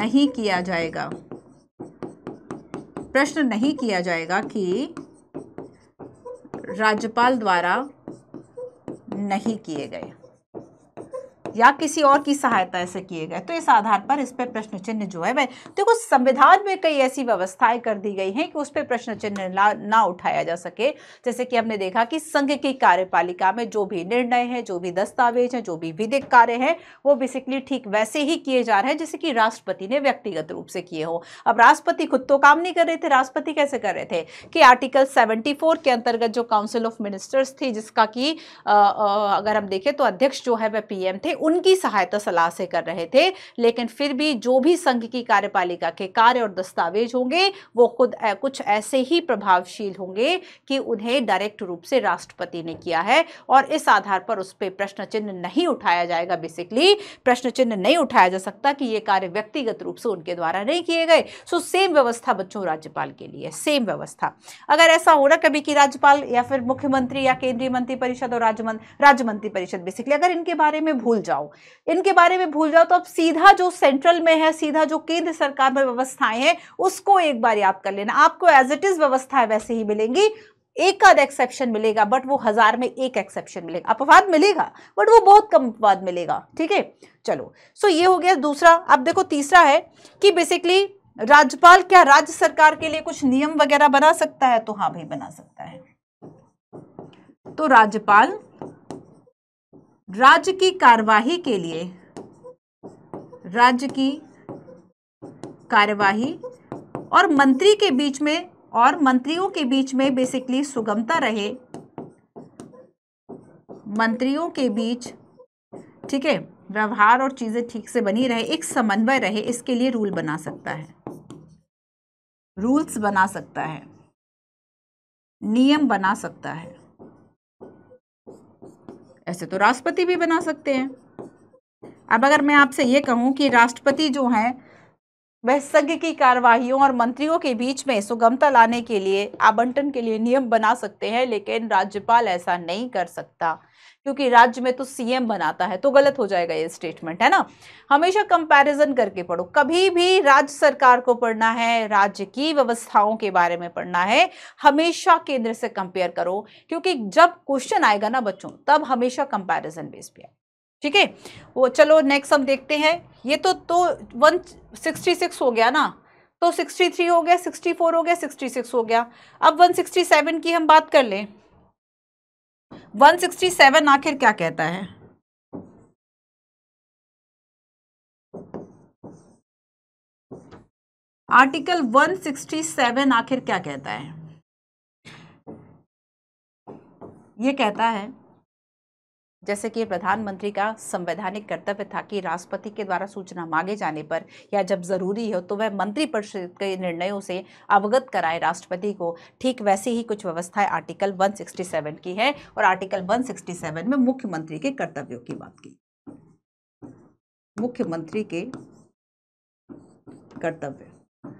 नहीं किया जाएगा प्रश्न नहीं किया जाएगा कि राज्यपाल द्वारा नहीं किए गए या किसी और की सहायता से किए गए तो इस आधार पर इस पर प्रश्न चिन्ह जो है वह देखो संविधान में कई ऐसी व्यवस्थाएं कर दी गई हैं कि उस पर प्रश्न चिन्ह ना उठाया जा सके जैसे कि हमने देखा कि संघ की कार्यपालिका में जो भी निर्णय है जो भी दस्तावेज है जो भी विधिक कार्य है वो बेसिकली ठीक वैसे ही किए जा रहे हैं जैसे कि राष्ट्रपति ने व्यक्तिगत रूप से किए हो अब राष्ट्रपति खुद तो काम नहीं कर रहे थे राष्ट्रपति कैसे कर रहे थे कि आर्टिकल सेवेंटी के अंतर्गत जो काउंसिल ऑफ मिनिस्टर्स थी जिसका कि अगर हम देखें तो अध्यक्ष जो है वह पीएम थे उनकी सहायता सलाह से कर रहे थे लेकिन फिर भी जो भी संघ की कार्यपालिका के कार्य और दस्तावेज होंगे वो खुद कुछ ऐसे ही प्रभावशील होंगे कि उन्हें डायरेक्ट रूप से राष्ट्रपति ने किया है और इस आधार पर उस पर प्रश्न चिन्ह नहीं उठाया जाएगा बेसिकली प्रश्न चिन्ह नहीं उठाया जा सकता कि ये कार्य व्यक्तिगत रूप से उनके द्वारा नहीं किए गए सो सेम व्यवस्था बच्चों राज्यपाल के लिए सेम व्यवस्था अगर ऐसा हो रहा कभी कि राज्यपाल या फिर मुख्यमंत्री या केंद्रीय मंत्री परिषद और राज्य राज्य मंत्री परिषद बेसिकली अगर इनके बारे में भूल जाए जाओ इनके बारे में भूल जाओ तो अब सीधा जो सेंट्रल में है सीधा जो केंद्र सरकार में व्यवस्थाएं हैं उसको एक बार याद कर लेना आपको एज इट इज व्यवस्थाएं वैसे ही मिलेंगी एक आध एक्सेप्शन मिलेगा बट वो हजार में एक एक्सेप्शन मिलेगा अपवाद मिलेगा बट वो बहुत कम अपवाद मिलेगा ठीक है चलो सो ये हो गया दूसरा अब देखो तीसरा है कि बेसिकली राज्यपाल क्या राज्य सरकार के लिए कुछ नियम वगैरह बना सकता है तो हाँ भाई बना सकता है तो राज्यपाल राज्य की कार्यवाही के लिए राज्य की कार्यवाही और मंत्री के बीच में और मंत्रियों के बीच में बेसिकली सुगमता रहे मंत्रियों के बीच ठीक है व्यवहार और चीज़ें ठीक से बनी रहे एक समन्वय रहे इसके लिए रूल बना सकता है रूल्स बना सकता है नियम बना सकता है ऐसे तो राष्ट्रपति भी बना सकते हैं अब अगर मैं आपसे ये कहूँ कि राष्ट्रपति जो हैं वह संघ की कार्यवाहियों और मंत्रियों के बीच में सुगमता लाने के लिए आबंटन के लिए नियम बना सकते हैं लेकिन राज्यपाल ऐसा नहीं कर सकता क्योंकि राज्य में तो सीएम बनाता है तो गलत हो जाएगा ये स्टेटमेंट है ना हमेशा कंपैरिजन करके पढ़ो कभी भी राज्य सरकार को पढ़ना है राज्य की व्यवस्थाओं के बारे में पढ़ना है हमेशा केंद्र से कंपेयर करो क्योंकि जब क्वेश्चन आएगा ना बच्चों तब हमेशा कंपेरिजन बेस पे आए ठीक है वो चलो नेक्स्ट हम देखते हैं ये तो तो वन सिक्सटी सिक्स हो गया ना तो सिक्सटी थ्री हो गया सिक्सटी फोर हो गया सिक्सटी सिक्स हो गया अब वन सिक्सटी सेवन की हम बात कर लें 167 आखिर क्या कहता है आर्टिकल 167 आखिर क्या कहता है ये कहता है जैसे कि प्रधानमंत्री का संवैधानिक कर्तव्य था कि राष्ट्रपति के द्वारा सूचना मांगे जाने पर या जब ज़रूरी हो तो वह मंत्रिपरिषद के निर्णयों से अवगत कराए राष्ट्रपति को ठीक वैसे ही कुछ व्यवस्थाएं आर्टिकल 167 की है और आर्टिकल 167 में मुख्यमंत्री के कर्तव्यों की बात की मुख्यमंत्री के कर्तव्य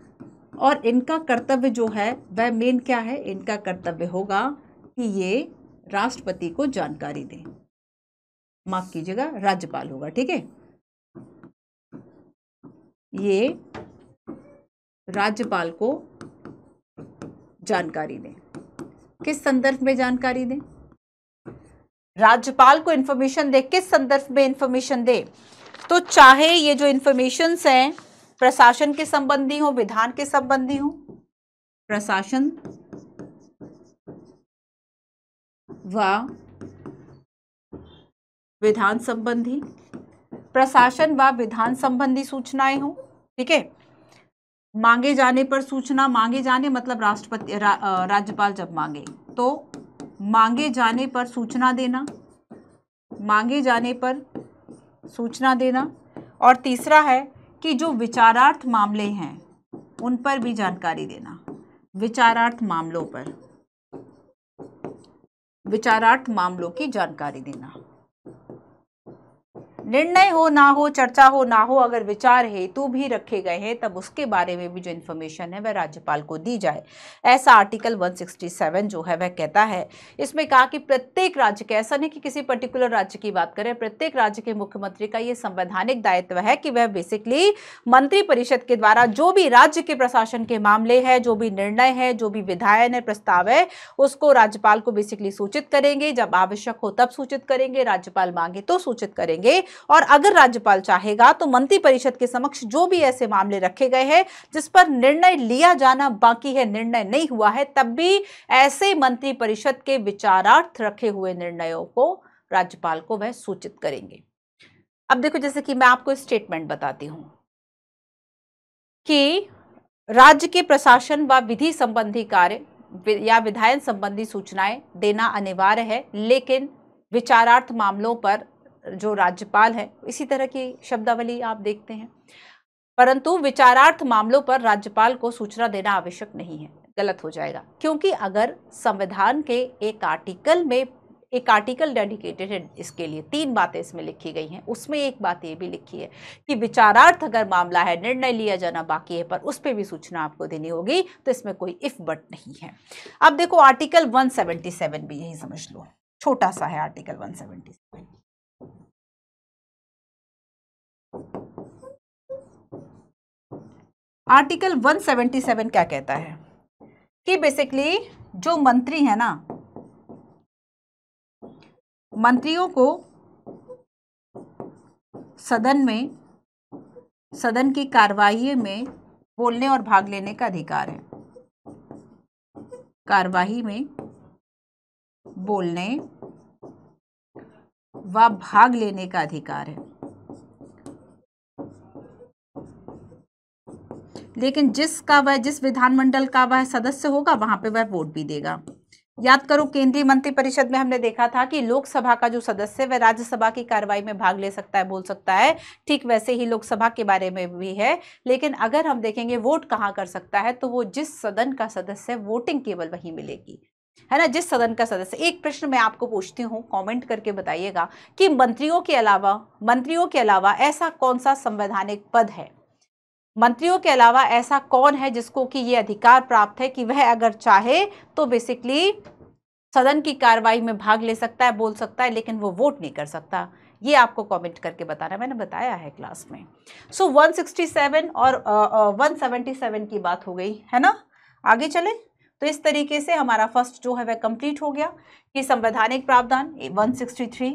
और इनका कर्तव्य जो है वह मेन क्या है इनका कर्तव्य होगा कि ये राष्ट्रपति को जानकारी दें माफ कीजिएगा राज्यपाल होगा ठीक है ये राज्यपाल को जानकारी दें किस संदर्भ में जानकारी दें राज्यपाल को इन्फॉर्मेशन दे किस संदर्भ में इंफॉर्मेशन दे तो चाहे ये जो इंफॉर्मेशन हैं प्रशासन के संबंधी हो विधान के संबंधी हो प्रशासन व विधान संबंधी प्रशासन व विधान संबंधी सूचनाएं हों ठीक है मांगे जाने पर सूचना मांगे जाने मतलब राष्ट्रपति रा, राज्यपाल जब मांगे तो मांगे जाने पर सूचना देना मांगे जाने पर सूचना देना और तीसरा है कि जो विचारार्थ मामले हैं उन पर भी जानकारी देना विचारार्थ मामलों पर विचारार्थ मामलों की जानकारी देना निर्णय हो ना हो चर्चा हो ना हो अगर विचार हेतु भी रखे गए हैं तब उसके बारे में भी जो इन्फॉर्मेशन है वह राज्यपाल को दी जाए ऐसा आर्टिकल 167 जो है वह कहता है इसमें कहा कि प्रत्येक राज्य के ऐसा नहीं कि किसी पर्टिकुलर राज्य की बात करें प्रत्येक राज्य के मुख्यमंत्री का ये संवैधानिक दायित्व है कि वह बेसिकली मंत्रिपरिषद के द्वारा जो भी राज्य के प्रशासन के मामले है जो भी निर्णय है जो भी विधायन है प्रस्ताव है उसको राज्यपाल को बेसिकली सूचित करेंगे जब आवश्यक हो तब सूचित करेंगे राज्यपाल मांगे तो सूचित करेंगे और अगर राज्यपाल चाहेगा तो मंत्रिपरिषद के समक्ष जो भी ऐसे मामले रखे गए हैं जिस पर निर्णय लिया जाना बाकी है निर्णय नहीं हुआ है तब भी ऐसे मंत्रिपरिषद के विचारार्थ रखे हुए निर्णयों को राज्यपाल को वह सूचित करेंगे अब देखो जैसे कि मैं आपको स्टेटमेंट बताती हूं कि राज्य के प्रशासन व विधि संबंधी कार्य या विधायन संबंधी सूचनाएं देना अनिवार्य है लेकिन विचारार्थ मामलों पर जो राज्यपाल है इसी तरह की शब्दावली आप देखते हैं परंतु विचारार्थ मामलों पर राज्यपाल को सूचना देना आवश्यक नहीं है गलत हो जाएगा क्योंकि अगर संविधान के एक आर्टिकल में एक आर्टिकल डेडिकेटेड है इसके लिए तीन बातें इसमें लिखी गई हैं उसमें एक बात ये भी लिखी है कि विचारार्थ अगर मामला है निर्णय लिया जाना बाकी है पर उस पर भी सूचना आपको देनी होगी तो इसमें कोई इफ बट नहीं है अब देखो आर्टिकल 177 भी यही समझ लो छोटा सा है आर्टिकल 177 आर्टिकल 177 क्या कहता है कि बेसिकली जो मंत्री है ना मंत्रियों को सदन में सदन की कार्यवाही में बोलने और भाग लेने का अधिकार है कार्यवाही में बोलने व भाग लेने का अधिकार है लेकिन जिसका वह जिस विधानमंडल का वह सदस्य होगा वहां पे वह वोट भी देगा याद करो केंद्रीय मंत्री परिषद में हमने देखा था कि लोकसभा का जो सदस्य है वह राज्यसभा की कार्रवाई में भाग ले सकता है बोल सकता है ठीक वैसे ही लोकसभा के बारे में भी है लेकिन अगर हम देखेंगे वोट कहाँ कर सकता है तो वो जिस सदन का सदस्य वोटिंग केवल वहीं मिलेगी है ना जिस सदन का सदस्य एक प्रश्न मैं आपको पूछती हूँ कमेंट करके बताइएगा कि मंत्रियों के अलावा मंत्रियों के अलावा ऐसा कौन सा संवैधानिक पद है मंत्रियों के अलावा ऐसा कौन है जिसको कि ये अधिकार प्राप्त है कि वह अगर चाहे तो बेसिकली सदन की कार्रवाई में भाग ले सकता है बोल सकता है लेकिन वो वोट नहीं कर सकता ये आपको कमेंट करके बताना मैंने बताया है क्लास में सो so, 167 और uh, uh, 177 की बात हो गई है ना आगे चले तो इस तरीके से हमारा फर्स्ट जो है वह कंप्लीट हो गया कि संवैधानिक प्रावधान 163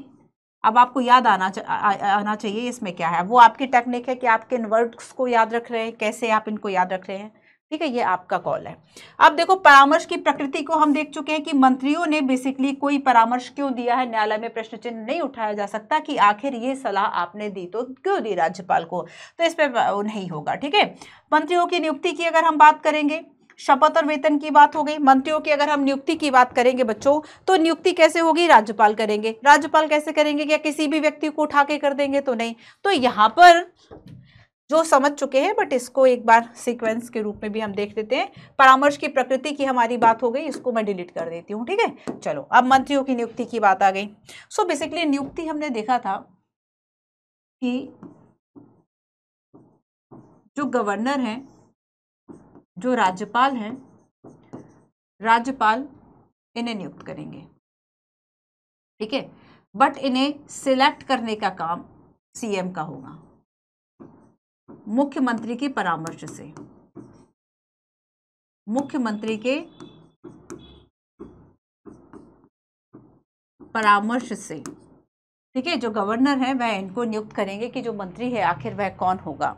अब आपको याद आना चा, आ, आना चाहिए इसमें क्या है वो आपकी टेक्निक है कि आप किन वर्ड्स को याद रख रहे हैं कैसे आप इनको याद रख रहे हैं ठीक है ये आपका कॉल है अब देखो परामर्श की प्रकृति को हम देख चुके हैं कि मंत्रियों ने बेसिकली कोई परामर्श क्यों दिया है न्यायालय में प्रश्न चिन्ह नहीं उठाया जा सकता कि आखिर ये सलाह आपने दी तो क्यों दी राज्यपाल को तो इस पर नहीं होगा ठीक है मंत्रियों की नियुक्ति की अगर हम बात करेंगे शपथ और वेतन की बात हो गई मंत्रियों की अगर हम नियुक्ति की बात करेंगे बच्चों तो नियुक्ति कैसे होगी राज्यपाल करेंगे राज्यपाल कैसे करेंगे क्या किसी भी व्यक्ति को उठा के कर देंगे तो नहीं तो यहाँ पर जो समझ चुके हैं बट इसको एक बार सीक्वेंस के रूप में भी हम देख लेते हैं परामर्श की प्रकृति की हमारी बात हो गई इसको मैं डिलीट कर देती हूँ ठीक है चलो अब मंत्रियों की नियुक्ति की बात आ गई सो बेसिकली नियुक्ति हमने देखा था कि जो गवर्नर हैं जो राज्यपाल हैं राज्यपाल इन्हें नियुक्त करेंगे ठीक है बट इन्हें सिलेक्ट करने का काम सीएम का होगा मुख्यमंत्री के परामर्श से मुख्यमंत्री के परामर्श से ठीक है जो गवर्नर है वह इनको नियुक्त करेंगे कि जो मंत्री है आखिर वह कौन होगा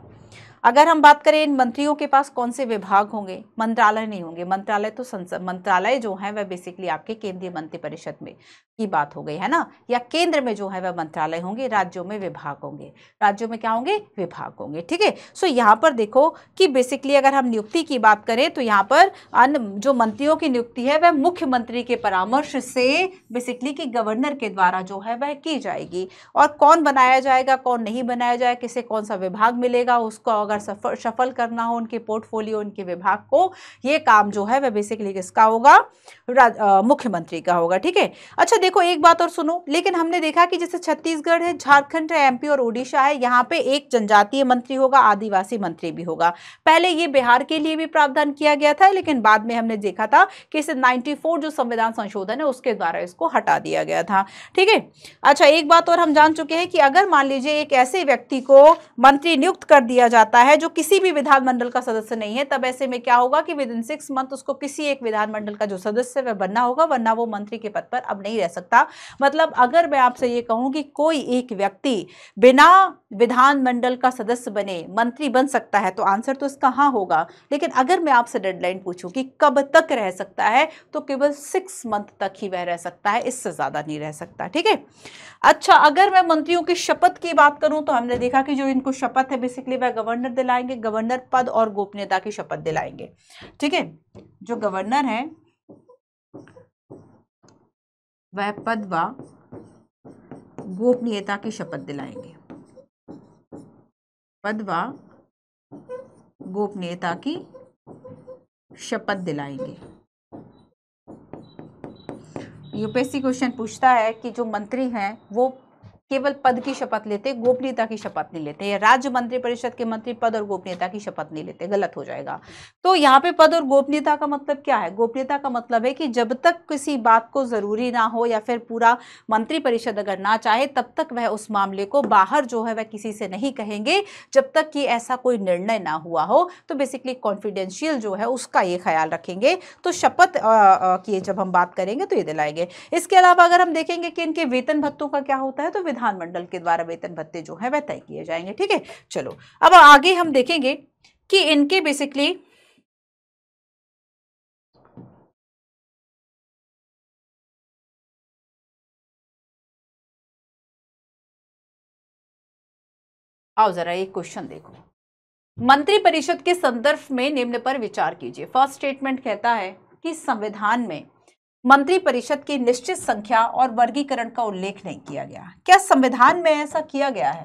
अगर हम बात करें इन मंत्रियों के पास कौन से विभाग होंगे मंत्रालय नहीं होंगे मंत्रालय तो संसद मंत्रालय जो है वह बेसिकली आपके केंद्रीय मंत्रिपरिषद में की बात हो गई है ना या केंद्र में जो है वह मंत्रालय होंगे राज्यों में विभाग होंगे राज्यों में क्या होंगे विभाग होंगे ठीक है सो यहाँ पर देखो कि बेसिकली अगर हम नियुक्ति की बात करें तो यहाँ पर अन्य जो मंत्रियों की नियुक्ति है वह मुख्यमंत्री के परामर्श से बेसिकली कि गवर्नर के द्वारा जो है वह की जाएगी और कौन बनाया जाएगा कौन नहीं बनाया जाए किसे कौन सा विभाग मिलेगा उसको अगर सफल सफल करना हो उनके पोर्टफोलियो उनके विभाग को ये काम जो है वह बेसिकली किसका होगा मुख्यमंत्री का होगा ठीक है अच्छा देखो एक बात और सुनो लेकिन हमने देखा कि जैसे छत्तीसगढ़ है झारखंड है एमपी और ओडिशा है यहाँ पे एक जनजातीय मंत्री होगा आदिवासी मंत्री भी होगा पहले ये बिहार के लिए भी प्रावधान किया गया था लेकिन बाद में हमने देखा था कि इसे 94 जो संविधान संशोधन है उसके द्वारा इसको हटा दिया गया था ठीक है अच्छा एक बात और हम जान चुके हैं कि अगर मान लीजिए एक ऐसे व्यक्ति को मंत्री नियुक्त कर दिया जाता है जो किसी भी विधानमंडल का सदस्य नहीं है तब ऐसे में क्या होगा कि विद इन सिक्स मंथ उसको किसी एक विधानमंडल का जो सदस्य है वह बनना होगा वरना वो मंत्री के पद पर अब नहीं रह सकता सकता मतलब अगर मैं आपसे ये कहूँ कि कोई एक व्यक्ति बिना विधानमंडल का सदस्य बने मंत्री बन सकता है तो आंसर तो इसका हाँ होगा लेकिन अगर मैं आपसे डेडलाइन पूछूँ कि कब तक रह सकता है तो केवल सिक्स मंथ तक ही वह रह सकता है इससे ज़्यादा नहीं रह सकता ठीक है अच्छा अगर मैं मंत्रियों की शपथ की बात करूँ तो हमने देखा कि जो इनको शपथ है बेसिकली वह गवर्नर दिलाएंगे गवर्नर पद और गोपनीयता की शपथ दिलाएंगे ठीक है जो गवर्नर हैं वह पद व गोपनीयता की शपथ दिलाएंगे पद व गोपनीयता की शपथ दिलाएंगे यूपीएससी क्वेश्चन पूछता है कि जो मंत्री हैं वो केवल पद की शपथ लेते गोपनीयता की शपथ नहीं लेते राज्य मंत्री परिषद के मंत्री पद और गोपनीयता की शपथ नहीं लेते गलत हो जाएगा तो यहाँ पे पद और गोपनीयता का मतलब क्या है गोपनीयता का मतलब है कि जब तक किसी बात को ज़रूरी ना हो या फिर पूरा मंत्री परिषद अगर ना चाहे तब तक वह उस मामले को बाहर जो है वह किसी से नहीं कहेंगे जब तक कि ऐसा कोई निर्णय ना हुआ हो तो बेसिकली कॉन्फिडेंशियल जो है उसका ये ख्याल रखेंगे तो शपथ की जब हम बात करेंगे तो ये दिलाएंगे इसके अलावा अगर हम देखेंगे कि इनके वेतन भत्तों का क्या होता है तो विधानमंडल के द्वारा वेतन भत्ते जो है वह तय किए जाएंगे ठीक है चलो अब आगे हम देखेंगे कि इनके बेसिकली आओ जरा एक क्वेश्चन देखो मंत्रिपरिषद के संदर्भ में निम्न पर विचार कीजिए फर्स्ट स्टेटमेंट कहता है कि संविधान में मंत्रिपरिषद की निश्चित संख्या और वर्गीकरण का उल्लेख नहीं किया गया क्या संविधान में ऐसा किया गया है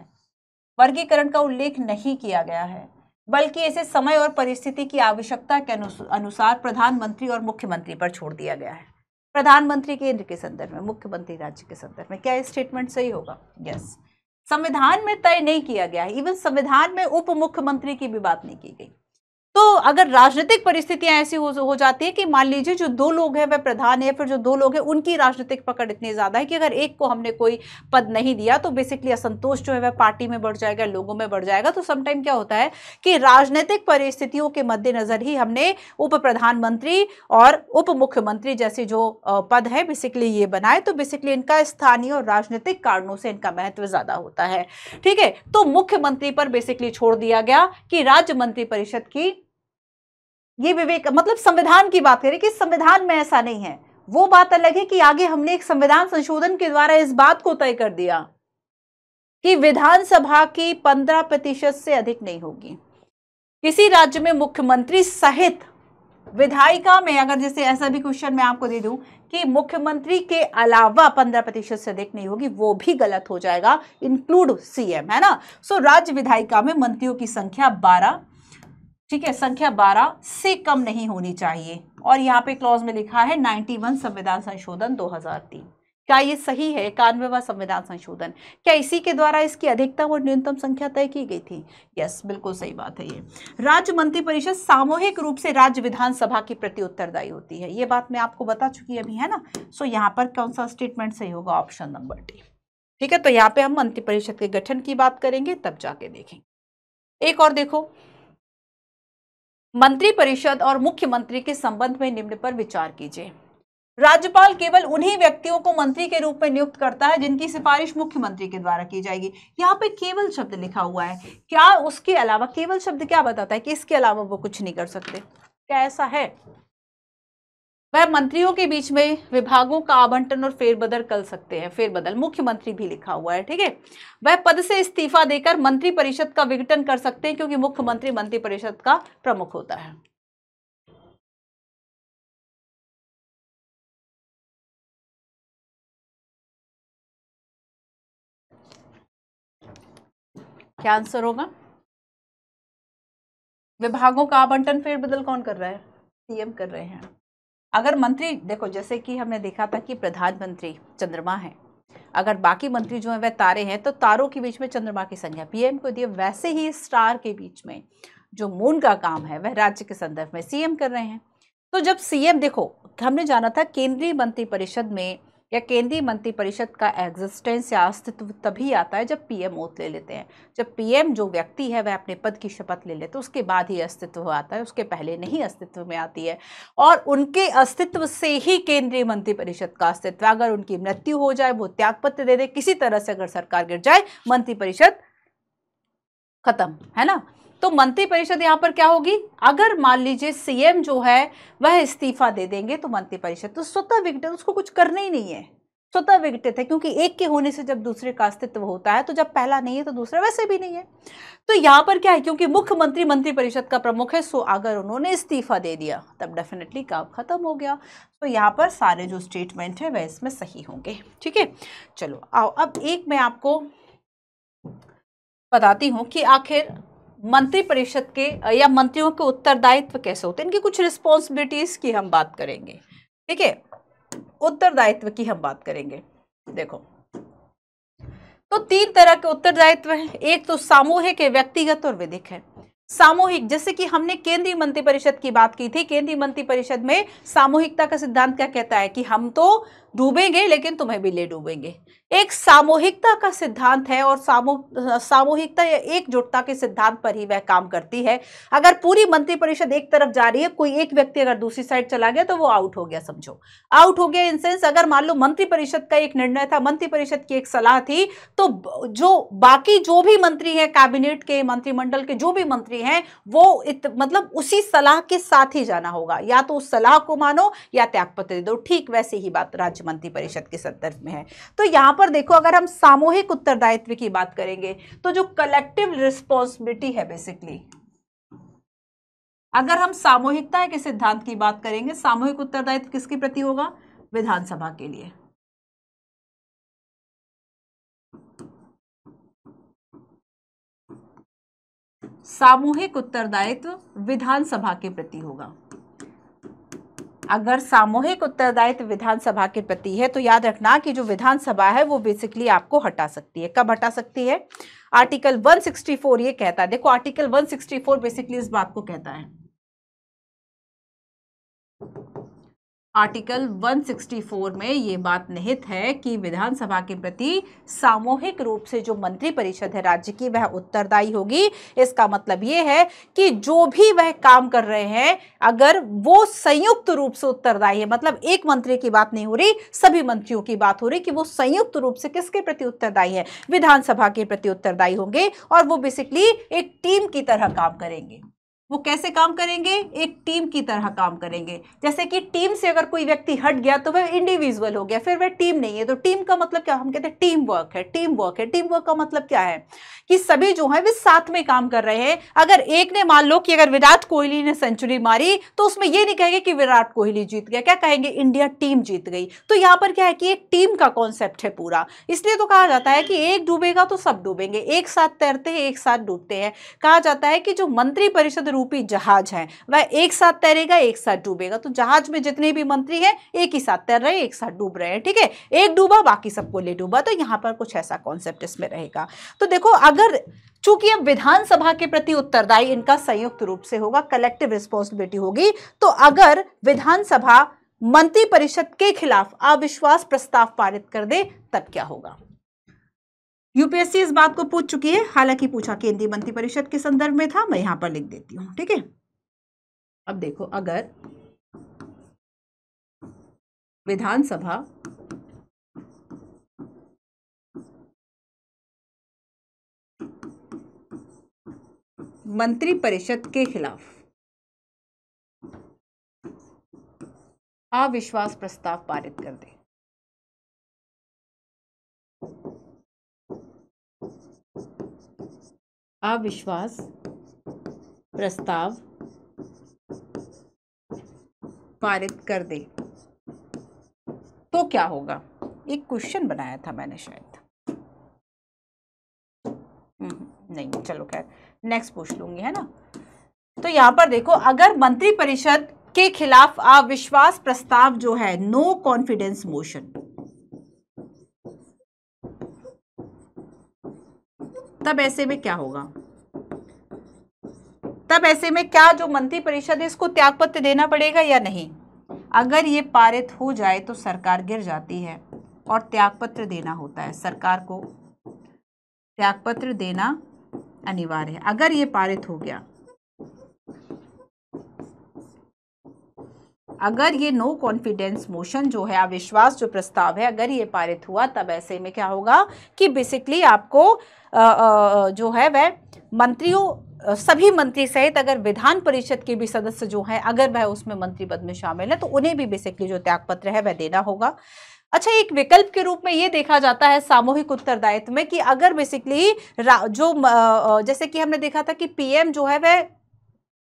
वर्गीकरण का उल्लेख नहीं किया गया है बल्कि इसे समय और परिस्थिति की आवश्यकता के अनुसार प्रधानमंत्री और मुख्यमंत्री पर छोड़ दिया गया है प्रधानमंत्री केंद्र के संदर्भ में मुख्यमंत्री राज्य के संदर्भ में क्या स्टेटमेंट सही होगा यस yes. संविधान में तय नहीं किया गया है इवन संविधान में उप मुख्यमंत्री की भी बात नहीं की गई तो अगर राजनीतिक परिस्थितियां ऐसी हो, हो जाती है कि मान लीजिए जो दो लोग हैं वह प्रधान है फिर जो दो लोग हैं उनकी राजनीतिक पकड़ इतनी ज़्यादा है कि अगर एक को हमने कोई पद नहीं दिया तो बेसिकली असंतोष जो है वह पार्टी में बढ़ जाएगा लोगों में बढ़ जाएगा तो समटाइम क्या होता है कि राजनीतिक परिस्थितियों के मद्देनज़र ही हमने उप प्रधानमंत्री और उप मुख्यमंत्री जैसे जो पद है बेसिकली ये बनाए तो बेसिकली इनका स्थानीय और राजनीतिक कारणों से इनका महत्व ज़्यादा होता है ठीक है तो मुख्यमंत्री पर बेसिकली छोड़ दिया गया कि राज्य मंत्रिपरिषद की ये विवेक मतलब संविधान की बात करें कि संविधान में ऐसा नहीं है वो बात अलग है कि आगे हमने एक संविधान संशोधन के द्वारा इस बात को तय कर दिया कि विधानसभा की पंद्रह प्रतिशत से अधिक नहीं होगी किसी राज्य में मुख्यमंत्री सहित विधायिका में अगर जैसे ऐसा भी क्वेश्चन मैं आपको दे दूं कि मुख्यमंत्री के अलावा पंद्रह प्रतिशत से अधिक नहीं होगी वो भी गलत हो जाएगा इंक्लूड सीएम है ना सो राज्य विधायिका में मंत्रियों की संख्या बारह ठीक है संख्या 12 से कम नहीं होनी चाहिए और यहाँ पे क्लॉज में लिखा है 91 संविधान संशोधन 2003 क्या ये सही है इक्यानवेवा संविधान संशोधन क्या इसी के द्वारा इसकी अधिकतम और न्यूनतम संख्या तय की गई थी यस बिल्कुल सही बात है ये राज्य मंत्रिपरिषद सामूहिक रूप से राज्य विधानसभा की प्रति उत्तरदायी होती है ये बात मैं आपको बता चुकी अभी है ना सो यहाँ पर कौन सा स्टेटमेंट सही होगा ऑप्शन नंबर डी ठीक है तो यहाँ पे हम मंत्रिपरिषद के गठन की बात करेंगे तब जाके देखेंगे एक और देखो मंत्रिपरिषद और मुख्यमंत्री के संबंध में निम्न पर विचार कीजिए राज्यपाल केवल उन्हीं व्यक्तियों को मंत्री के रूप में नियुक्त करता है जिनकी सिफारिश मुख्यमंत्री के द्वारा की जाएगी यहाँ पे केवल शब्द लिखा हुआ है क्या उसके अलावा केवल शब्द क्या बताता है कि इसके अलावा वो कुछ नहीं कर सकते क्या ऐसा है वह मंत्रियों के बीच में विभागों का आवंटन और फेरबदल कर सकते हैं फेरबदल मुख्यमंत्री भी लिखा हुआ है ठीक है वह पद से इस्तीफा देकर मंत्री परिषद का विघटन कर सकते हैं क्योंकि मुख्यमंत्री मंत्री परिषद का प्रमुख होता है क्या आंसर होगा विभागों का आवंटन फेरबदल कौन कर रहा है सीएम कर रहे हैं अगर मंत्री देखो जैसे कि हमने देखा था कि प्रधानमंत्री चंद्रमा है अगर बाकी मंत्री जो हैं वह तारे हैं तो तारों के बीच में चंद्रमा की संज्ञा पीएम को दिए वैसे ही स्टार के बीच में जो मून का काम है वह राज्य के संदर्भ में सीएम कर रहे हैं तो जब सीएम देखो हमने जाना था केंद्रीय मंत्रिपरिषद में या केंद्रीय मंत्रिपरिषद का एग्जिस्टेंस या अस्तित्व तभी आता है जब पीएम एम ले लेते हैं जब पीएम जो व्यक्ति है वह अपने पद की शपथ ले लेते हैं उसके बाद ही अस्तित्व आता है उसके पहले नहीं अस्तित्व में आती है और उनके अस्तित्व से ही केंद्रीय मंत्रिपरिषद का अस्तित्व अगर उनकी मृत्यु हो जाए वो त्यागपत्र दे दे किसी तरह से अगर सरकार गिर जाए मंत्रिपरिषद खत्म है ना तो मंत्रिपरिषद यहाँ पर क्या होगी अगर मान लीजिए सीएम जो है वह इस्तीफा दे देंगे तो मंत्रिपरिषद तो स्वतः विघटित उसको कुछ करना ही नहीं है स्वतः विघटित है क्योंकि एक के होने से जब दूसरे का अस्तित्व होता है तो जब पहला नहीं है तो दूसरा वैसे भी नहीं है तो यहाँ पर क्या है क्योंकि मुख्यमंत्री मंत्रिपरिषद का प्रमुख है सो अगर उन्होंने इस्तीफा दे दिया तब डेफिनेटली काम खत्म हो गया तो यहाँ पर सारे जो स्टेटमेंट है वह इसमें सही होंगे ठीक है चलो आओ अब एक मैं आपको बताती हूँ कि आखिर मंत्री परिषद के या मंत्रियों के उत्तरदायित्व कैसे होते हैं इनकी कुछ रिस्पॉन्सिबिलिटीज की हम बात करेंगे ठीक है उत्तरदायित्व की हम बात करेंगे देखो तो तीन तरह के उत्तरदायित्व हैं एक तो सामूहिक है व्यक्तिगत और विधिक है सामूहिक जैसे कि हमने केंद्रीय मंत्रिपरिषद की बात की थी केंद्रीय मंत्रिपरिषद में सामूहिकता का सिद्धांत क्या कहता है कि हम तो डूबेंगे लेकिन तुम्हें भी ले डूबेंगे एक सामूहिकता का सिद्धांत है और सामू सामूहिकता या एकजुटता के सिद्धांत पर ही वह काम करती है अगर पूरी मंत्रिपरिषद एक तरफ जा रही है कोई एक व्यक्ति अगर दूसरी साइड चला गया तो वो आउट हो गया समझो आउट हो गया इन सेंस अगर मान लो मंत्रिपरिषद का एक निर्णय था मंत्रिपरिषद की एक सलाह थी तो जो बाकी जो भी मंत्री हैं कैबिनेट के मंत्रिमंडल के जो भी मंत्री हैं वो इत, मतलब उसी सलाह के साथ ही जाना होगा या तो उस सलाह को मानो या त्यागपत्र दो ठीक वैसे ही बात राज्य मंत्रिपरिषद के संदर्भ में है तो यहाँ पर देखो अगर हम सामूहिक उत्तरदायित्व की बात करेंगे तो जो कलेक्टिव रिस्पॉन्सिबिलिटी है बेसिकली अगर हम सामूहिकता के सिद्धांत की बात करेंगे सामूहिक उत्तरदायित्व किसके प्रति होगा विधानसभा के लिए सामूहिक उत्तरदायित्व विधानसभा के प्रति होगा अगर सामूहिक उत्तरदायित्व विधानसभा के प्रति है तो याद रखना कि जो विधानसभा है वो बेसिकली आपको हटा सकती है कब हटा सकती है आर्टिकल 164 ये कहता है देखो आर्टिकल 164 बेसिकली इस बात को कहता है आर्टिकल 164 में ये बात निहित है कि विधानसभा के प्रति सामूहिक रूप से जो मंत्री परिषद है राज्य की वह उत्तरदायी होगी इसका मतलब ये है कि जो भी वह काम कर रहे हैं अगर वो संयुक्त रूप से उत्तरदायी है मतलब एक मंत्री की बात नहीं हो रही सभी मंत्रियों की बात हो रही कि वो संयुक्त रूप से किसके प्रति उत्तरदायी है विधानसभा के प्रति उत्तरदायी होंगे और वो बेसिकली एक टीम की तरह काम करेंगे वो कैसे काम करेंगे एक टीम की तरह काम करेंगे जैसे कि टीम से अगर कोई व्यक्ति हट गया तो वह इंडिविजुअल हो गया फिर वह टीम नहीं है तो टीम का मतलब क्या हम कहते हैं टीम वर्क है टीम वर्क है टीम वर्क का मतलब क्या है कि सभी जो है वे साथ में काम कर रहे हैं अगर एक ने मान लो कि अगर विराट कोहली ने सेंचुरी मारी तो उसमें यह नहीं कहेंगे कि विराट कोहली जीत गया क्या कहेंगे इंडिया टीम जीत गई तो यहां पर क्या है कि एक टीम का कॉन्सेप्ट है पूरा इसलिए तो कहा जाता है कि एक डूबेगा तो सब डूबेंगे एक साथ तैरते हैं एक साथ डूबते हैं कहा जाता है कि जो मंत्री परिषद रूपी जहाज है वह एक साथ तैरेगा एक साथ डूबेगा तो जहाज में जितने भी मंत्री हैं एक ही साथ तैर रहे एक साथ डूब रहे हैं ठीक है एक डूबा बाकी सबको ले डूबा तो यहां पर कुछ ऐसा कॉन्सेप्ट इसमें रहेगा तो देखो अगर चूंकि अब विधानसभा के प्रति उत्तरदायी इनका संयुक्त रूप से होगा कलेक्टिव रिस्पॉन्सिबिलिटी होगी तो अगर विधानसभा मंत्रिपरिषद के खिलाफ अविश्वास प्रस्ताव पारित कर दे तब क्या होगा यूपीएससी इस बात को पूछ चुकी है हालांकि पूछा केंद्रीय मंत्री परिषद के संदर्भ में था मैं यहां पर लिख देती हूं ठीक है अब देखो अगर विधानसभा मंत्री परिषद के खिलाफ अविश्वास प्रस्ताव पारित कर दे अविश्वास प्रस्ताव पारित कर दे तो क्या होगा एक क्वेश्चन बनाया था मैंने शायद हम्म, नहीं चलो खैर नेक्स्ट पूछ लूंगी है ना तो यहां पर देखो अगर मंत्रिपरिषद के खिलाफ अविश्वास प्रस्ताव जो है नो कॉन्फिडेंस मोशन तब ऐसे में क्या होगा तब ऐसे में क्या जो मंत्री परिषद है इसको त्यागपत्र देना पड़ेगा या नहीं अगर ये पारित हो जाए तो सरकार गिर जाती है और त्यागपत्र देना होता है सरकार को त्यागपत्र देना अनिवार्य है अगर ये पारित हो गया अगर ये नो कॉन्फिडेंस मोशन जो है अविश्वास जो प्रस्ताव है अगर ये पारित हुआ तब ऐसे में क्या होगा कि बेसिकली आपको जो है वह मंत्रियों सभी मंत्री सहित अगर विधान परिषद के भी सदस्य जो हैं अगर वह उसमें मंत्री पद में शामिल है तो उन्हें भी बेसिकली जो त्यागपत्र है वह देना होगा अच्छा एक विकल्प के रूप में ये देखा जाता है सामूहिक उत्तरदायित्व में कि अगर बेसिकली जो जैसे कि हमने देखा था कि पीएम जो है वह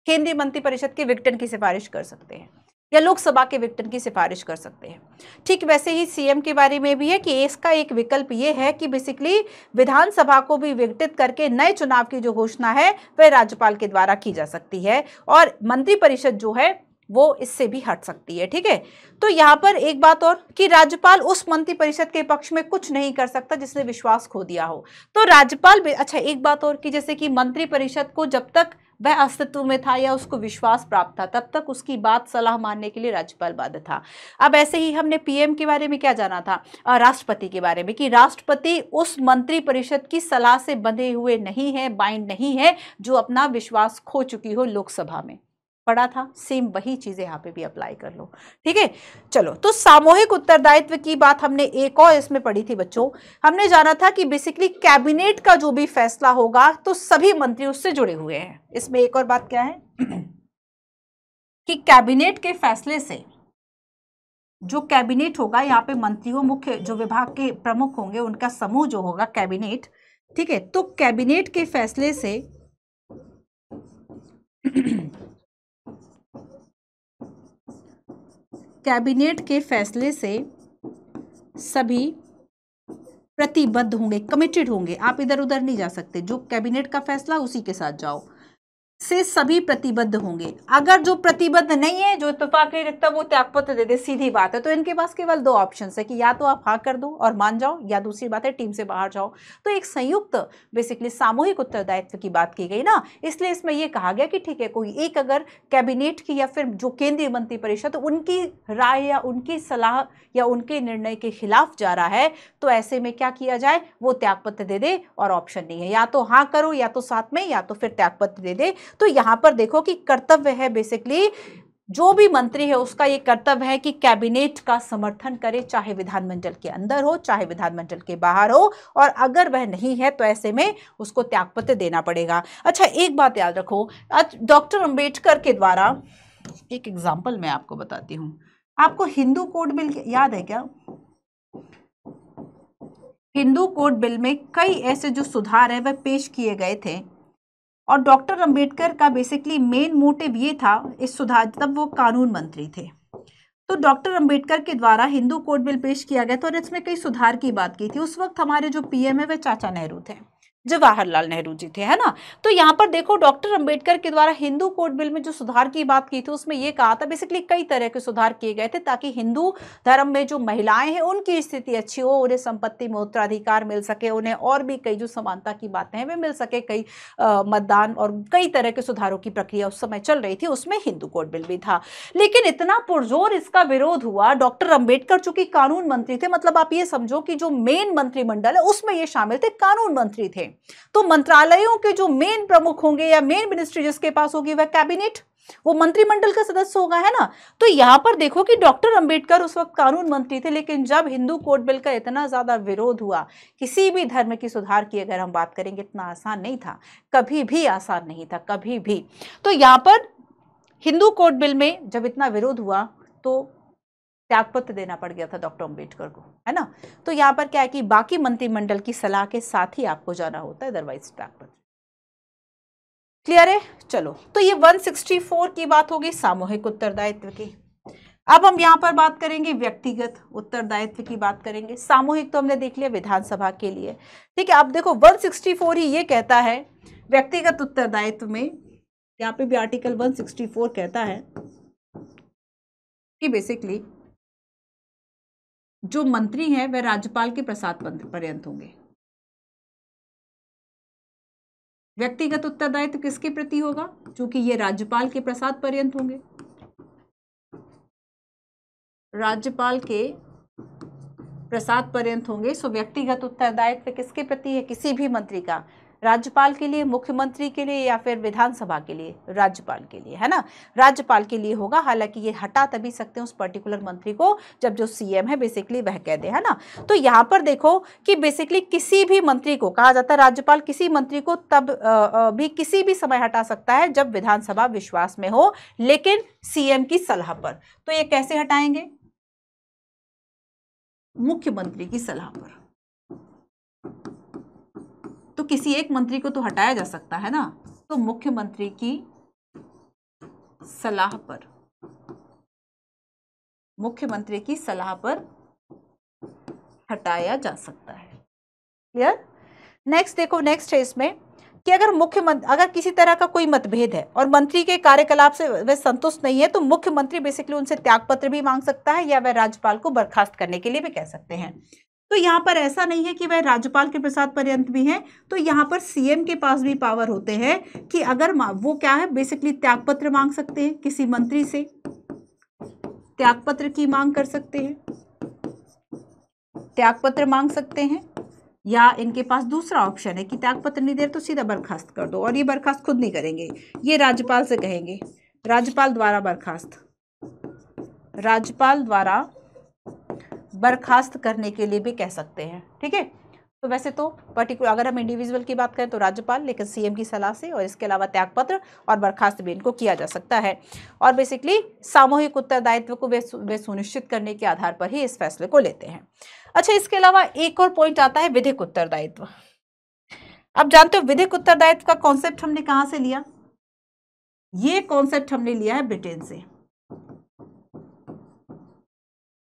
केंद्रीय मंत्रिपरिषद के विघटन की सिफारिश कर सकते हैं या लोकसभा के विघटन की सिफारिश कर सकते हैं ठीक वैसे ही सीएम के बारे में भी है कि इसका एक विकल्प ये है कि बेसिकली विधानसभा को भी विघटित करके नए चुनाव की जो घोषणा है वह राज्यपाल के द्वारा की जा सकती है और मंत्रिपरिषद जो है वो इससे भी हट सकती है ठीक है तो यहाँ पर एक बात और कि राज्यपाल उस मंत्री परिषद के पक्ष में कुछ नहीं कर सकता जिसने विश्वास खो दिया हो तो राज्यपाल अच्छा एक बात और कि जैसे कि मंत्री परिषद को जब तक वह अस्तित्व में था या उसको विश्वास प्राप्त था तब तक उसकी बात सलाह मानने के लिए राज्यपाल बाध्य था अब ऐसे ही हमने पीएम के बारे में क्या जाना था राष्ट्रपति के बारे में कि राष्ट्रपति उस मंत्रिपरिषद की सलाह से बंधे हुए नहीं है बाइंड नहीं है जो अपना विश्वास खो चुकी हो लोकसभा में पढ़ा था सेम वही चीज़ें यहाँ पे भी अप्लाई कर लो ठीक है चलो तो सामूहिक उत्तरदायित्व की बात हमने एक और इसमें पढ़ी थी बच्चों हमने जाना था कि बेसिकली कैबिनेट का जो भी फैसला होगा तो सभी मंत्री उससे जुड़े हुए हैं इसमें एक और बात क्या है कि कैबिनेट के फैसले से जो कैबिनेट होगा यहाँ पे मंत्रियों मुख्य जो विभाग के प्रमुख होंगे उनका समूह जो होगा कैबिनेट ठीक है तो कैबिनेट के फैसले से तो कैबिनेट के फैसले से सभी प्रतिबद्ध होंगे कमिटेड होंगे आप इधर उधर नहीं जा सकते जो कैबिनेट का फैसला उसी के साथ जाओ से सभी प्रतिबद्ध होंगे अगर जो प्रतिबद्ध नहीं है जो इतफाक नहीं रखता वो त्यागपत्र दे दे सीधी बात है तो इनके पास केवल दो ऑप्शन है कि या तो आप हाँ कर दो और मान जाओ या दूसरी बात है टीम से बाहर जाओ तो एक संयुक्त बेसिकली सामूहिक उत्तरदायित्व की बात की गई ना इसलिए इसमें यह कहा गया कि ठीक है कोई एक अगर कैबिनेट की या फिर जो केंद्रीय मंत्री परिषद उनकी राय या उनकी सलाह या उनके निर्णय के खिलाफ जा रहा है तो ऐसे में क्या किया जाए वो त्यागपत्र दे दे और ऑप्शन नहीं है या तो हाँ करो या तो साथ में या तो फिर त्यागपत्र दे दे तो यहां पर देखो कि कर्तव्य है बेसिकली जो भी मंत्री है उसका ये कर्तव्य है कि कैबिनेट का समर्थन करे चाहे विधानमंडल के अंदर हो चाहे विधानमंडल के बाहर हो और अगर वह नहीं है तो ऐसे में उसको त्यागपत्र देना पड़ेगा अच्छा एक बात याद रखो डॉक्टर अंबेडकर के द्वारा एक एग्जाम्पल मैं आपको बताती हूँ आपको हिंदू कोड बिल याद है क्या हिंदू कोड बिल में कई ऐसे जो सुधार है वह पेश किए गए थे और डॉक्टर अंबेडकर का बेसिकली मेन मोटिव ये था इस सुधार तब वो कानून मंत्री थे तो डॉक्टर अंबेडकर के द्वारा हिंदू कोड बिल पेश किया गया था और इसमें कई सुधार की बात की थी उस वक्त हमारे जो पीएम है वे चाचा नेहरू थे जवाहरलाल नेहरू जी थे है ना तो यहाँ पर देखो डॉक्टर अंबेडकर के द्वारा हिंदू कोड बिल में जो सुधार की बात की थी उसमें ये कहा था बेसिकली कई तरह के सुधार किए गए थे ताकि हिंदू धर्म में जो महिलाएं हैं उनकी स्थिति अच्छी हो उन्हें संपत्ति में उत्तराधिकार मिल सके उन्हें और भी कई जो समानता की बातें हैं वे मिल सके कई मतदान और कई तरह के सुधारों की प्रक्रिया उस समय चल रही थी उसमें हिंदू कोड बिल भी था लेकिन इतना पुरजोर इसका विरोध हुआ डॉक्टर अम्बेडकर चूंकि कानून मंत्री थे मतलब आप ये समझो कि जो मेन मंत्रिमंडल है उसमें ये शामिल थे कानून मंत्री थे तो मंत्रालयों के जो मेन प्रमुख होंगे या मेन मिनिस्ट्री जिसके पास होगी वह कैबिनेट वो मंत्रिमंडल का सदस्य होगा है ना तो यहां पर देखो कि डॉक्टर अंबेडकर उस वक्त कानून मंत्री थे लेकिन जब हिंदू कोर्ट बिल का इतना ज़्यादा विरोध हुआ किसी भी धर्म की सुधार की अगर हम बात करेंगे इतना आसान नहीं था कभी भी आसान नहीं था कभी भी तो यहां पर हिंदू कोर्ट बिल में जब इतना विरोध हुआ तो त्यागपत्र देना पड़ गया था डॉक्टर अम्बेडकर को है ना तो यहाँ पर क्या है कि बाकी मंत्रिमंडल की सलाह के साथ ही आपको जाना होता है अदरवाइज त्यागपत्र क्लियर है चलो तो ये 164 की बात होगी सामूहिक उत्तरदायित्व की अब हम यहाँ पर बात करेंगे व्यक्तिगत उत्तरदायित्व की बात करेंगे सामूहिक तो हमने देख लिया विधानसभा के लिए ठीक है अब देखो 164 ही ये कहता है व्यक्तिगत उत्तरदायित्व में यहाँ पे भी आर्टिकल 164 कहता है कि बेसिकली जो मंत्री हैं वह राज्यपाल के प्रसाद पर्यंत होंगे व्यक्तिगत उत्तरदायित्व किसके प्रति होगा क्योंकि ये राज्यपाल के प्रसाद पर्यंत होंगे राज्यपाल के प्रसाद पर्यंत होंगे सो व्यक्तिगत उत्तरदायित्व किसके प्रति है किसी भी मंत्री का राज्यपाल के लिए मुख्यमंत्री के लिए या फिर विधानसभा के लिए राज्यपाल के लिए है ना राज्यपाल के लिए होगा हालांकि ये हटा तभी सकते हैं उस पर्टिकुलर मंत्री को जब जो सीएम है बेसिकली वह कह दे है ना तो यहाँ पर देखो कि बेसिकली किसी भी मंत्री को कहा जाता है राज्यपाल किसी मंत्री को तब भी किसी भी समय हटा सकता है जब विधानसभा विश्वास में हो लेकिन सीएम की सलाह पर तो ये कैसे हटाएंगे मुख्यमंत्री की सलाह पर किसी एक मंत्री को तो हटाया जा सकता है ना तो मुख्यमंत्री की सलाह पर मुख्यमंत्री की सलाह पर हटाया जा सकता है क्लियर नेक्स्ट देखो नेक्स्ट है इसमें कि अगर मुख्यमंत्री अगर किसी तरह का कोई मतभेद है और मंत्री के कार्यकलाप से वह संतुष्ट नहीं है तो मुख्यमंत्री बेसिकली उनसे त्यागपत्र भी मांग सकता है या वह राज्यपाल को बर्खास्त करने के लिए भी कह सकते हैं तो यहाँ पर ऐसा नहीं है कि वह राज्यपाल के प्रसाद पर्यंत भी हैं तो यहाँ पर सीएम के पास भी पावर होते हैं कि अगर वो क्या है बेसिकली त्यागपत्र मांग सकते हैं किसी मंत्री से त्यागपत्र की मांग कर सकते हैं त्यागपत्र मांग सकते हैं या इनके पास दूसरा ऑप्शन है कि त्यागपत्र नहीं दे तो सीधा बर्खास्त कर दो और ये बर्खास्त खुद नहीं करेंगे ये राज्यपाल से कहेंगे राज्यपाल द्वारा बर्खास्त राज्यपाल द्वारा बर्खास्त करने के लिए भी कह सकते हैं ठीक है तो वैसे तो पर्टिकुलर अगर हम इंडिविजुअल की बात करें तो राज्यपाल लेकिन सीएम की सलाह से और इसके अलावा त्यागपत्र और बर्खास्त भी इनको किया जा सकता है और बेसिकली सामूहिक उत्तरदायित्व को वे सुनिश्चित करने के आधार पर ही इस फैसले को लेते हैं अच्छा इसके अलावा एक और पॉइंट आता है विधिक उत्तरदायित्व अब जानते हो विधिक उत्तरदायित्व का कॉन्सेप्ट हमने कहाँ से लिया ये कॉन्सेप्ट हमने लिया है ब्रिटेन से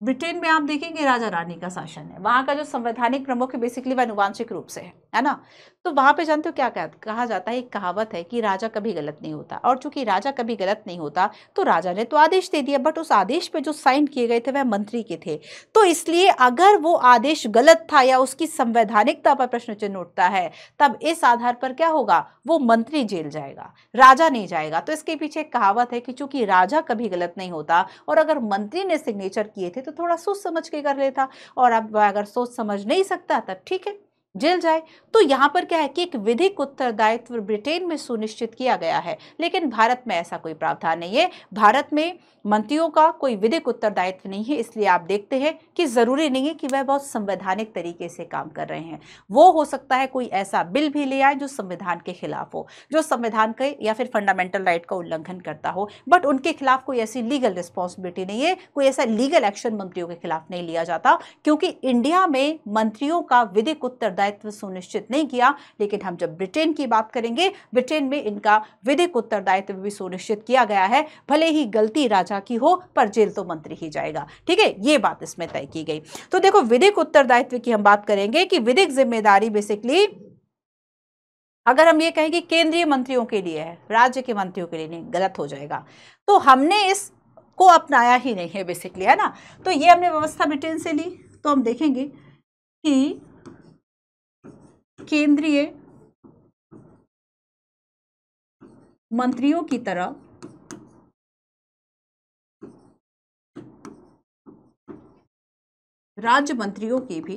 ब्रिटेन में आप देखेंगे राजा रानी का शासन है वहाँ का जो संवैधानिक प्रमुख है बेसिकली वह अनुवांशिक रूप से है है ना तो वहाँ पे जानते हो क्या कहा जाता है एक कहावत है कि राजा कभी गलत नहीं होता और चूंकि राजा कभी गलत नहीं होता तो राजा ने तो आदेश दे दिया बट उस आदेश पे जो साइन किए गए थे वह मंत्री के थे तो इसलिए अगर वो आदेश गलत था या उसकी संवैधानिकता पर प्रश्न चिन्ह उठता है तब इस आधार पर क्या होगा वो मंत्री जेल जाएगा राजा नहीं जाएगा तो इसके पीछे एक कहावत है कि चूंकि राजा कभी गलत नहीं होता और अगर मंत्री ने सिग्नेचर किए थे तो थोड़ा सोच समझ के कर लेता और अब अगर सोच समझ नहीं सकता तब ठीक है जेल जाए तो यहाँ पर क्या है कि एक विधिक उत्तरदायित्व ब्रिटेन में सुनिश्चित किया गया है लेकिन भारत में ऐसा कोई प्रावधान नहीं है भारत में मंत्रियों का कोई विधिक उत्तरदायित्व नहीं है इसलिए आप देखते हैं कि ज़रूरी नहीं है कि वह बहुत संवैधानिक तरीके से काम कर रहे हैं वो हो सकता है कोई ऐसा बिल भी ले आए जो संविधान के खिलाफ हो जो संविधान के या फिर फंडामेंटल राइट का उल्लंघन करता हो बट उनके खिलाफ कोई ऐसी लीगल रिस्पॉन्सिबिलिटी नहीं है कोई ऐसा लीगल एक्शन मंत्रियों के खिलाफ नहीं लिया जाता क्योंकि इंडिया में मंत्रियों का विधिक उत्तरदायित्व सुनिश्चित नहीं किया लेकिन हम जब ब्रिटेन की बात करेंगे ब्रिटेन में इनका विधिक उत्तरदायित्व भी सुनिश्चित किया गया है भले ही गलती राजा रचना की हो पर जेल तो मंत्री ही जाएगा ठीक है ये बात इसमें तय की गई तो देखो विधिक उत्तरदायित्व की हम बात करेंगे कि विधिक जिम्मेदारी बेसिकली अगर हम ये कहें कि केंद्रीय मंत्रियों के लिए है राज्य के मंत्रियों के लिए नहीं गलत हो जाएगा तो हमने इस को अपनाया ही नहीं है बेसिकली है ना तो ये हमने व्यवस्था ब्रिटेन से ली तो हम देखेंगे कि केंद्रीय मंत्रियों की तरह राज्य मंत्रियों की भी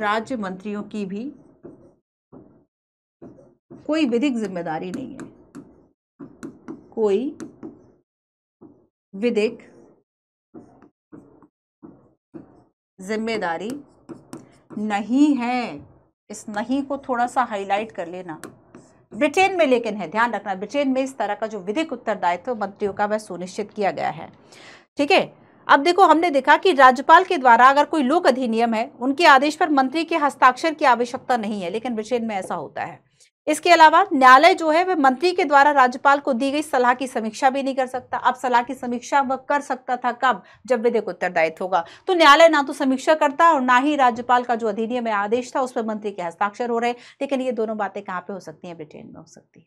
राज्य मंत्रियों की भी कोई विधिक जिम्मेदारी नहीं है कोई विधिक जिम्मेदारी नहीं है इस नहीं को थोड़ा सा हाईलाइट कर लेना ब्रिटेन में लेकिन है ध्यान रखना ब्रिटेन में इस तरह का जो विधिक उत्तरदायित्व मंत्रियों का वह सुनिश्चित किया गया है ठीक है अब देखो हमने देखा कि राज्यपाल के द्वारा अगर कोई लोक अधिनियम है उनके आदेश पर मंत्री के हस्ताक्षर की आवश्यकता नहीं है लेकिन ब्रिटेन में ऐसा होता है इसके अलावा न्यायालय जो है वह मंत्री के द्वारा राज्यपाल को दी गई सलाह की समीक्षा भी नहीं कर सकता अब सलाह की समीक्षा वह कर सकता था कब जब विधेयक उत्तरदायित्व होगा तो न्यायालय ना तो समीक्षा करता और ना ही राज्यपाल का जो अधिनियम आदेश था उस पर मंत्री के हस्ताक्षर हो रहे लेकिन ये दोनों बातें कहाँ पे हो सकती है ब्रिटेन में हो सकती है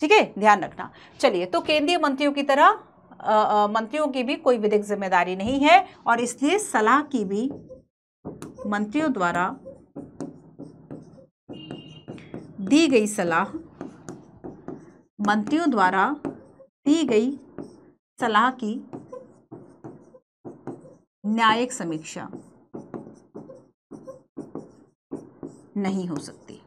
ठीक है ध्यान रखना चलिए तो केंद्रीय मंत्रियों की तरह मंत्रियों की भी कोई विधिक जिम्मेदारी नहीं है और इसलिए सलाह की भी मंत्रियों द्वारा दी गई सलाह मंत्रियों द्वारा दी गई सलाह की न्यायिक समीक्षा नहीं हो सकती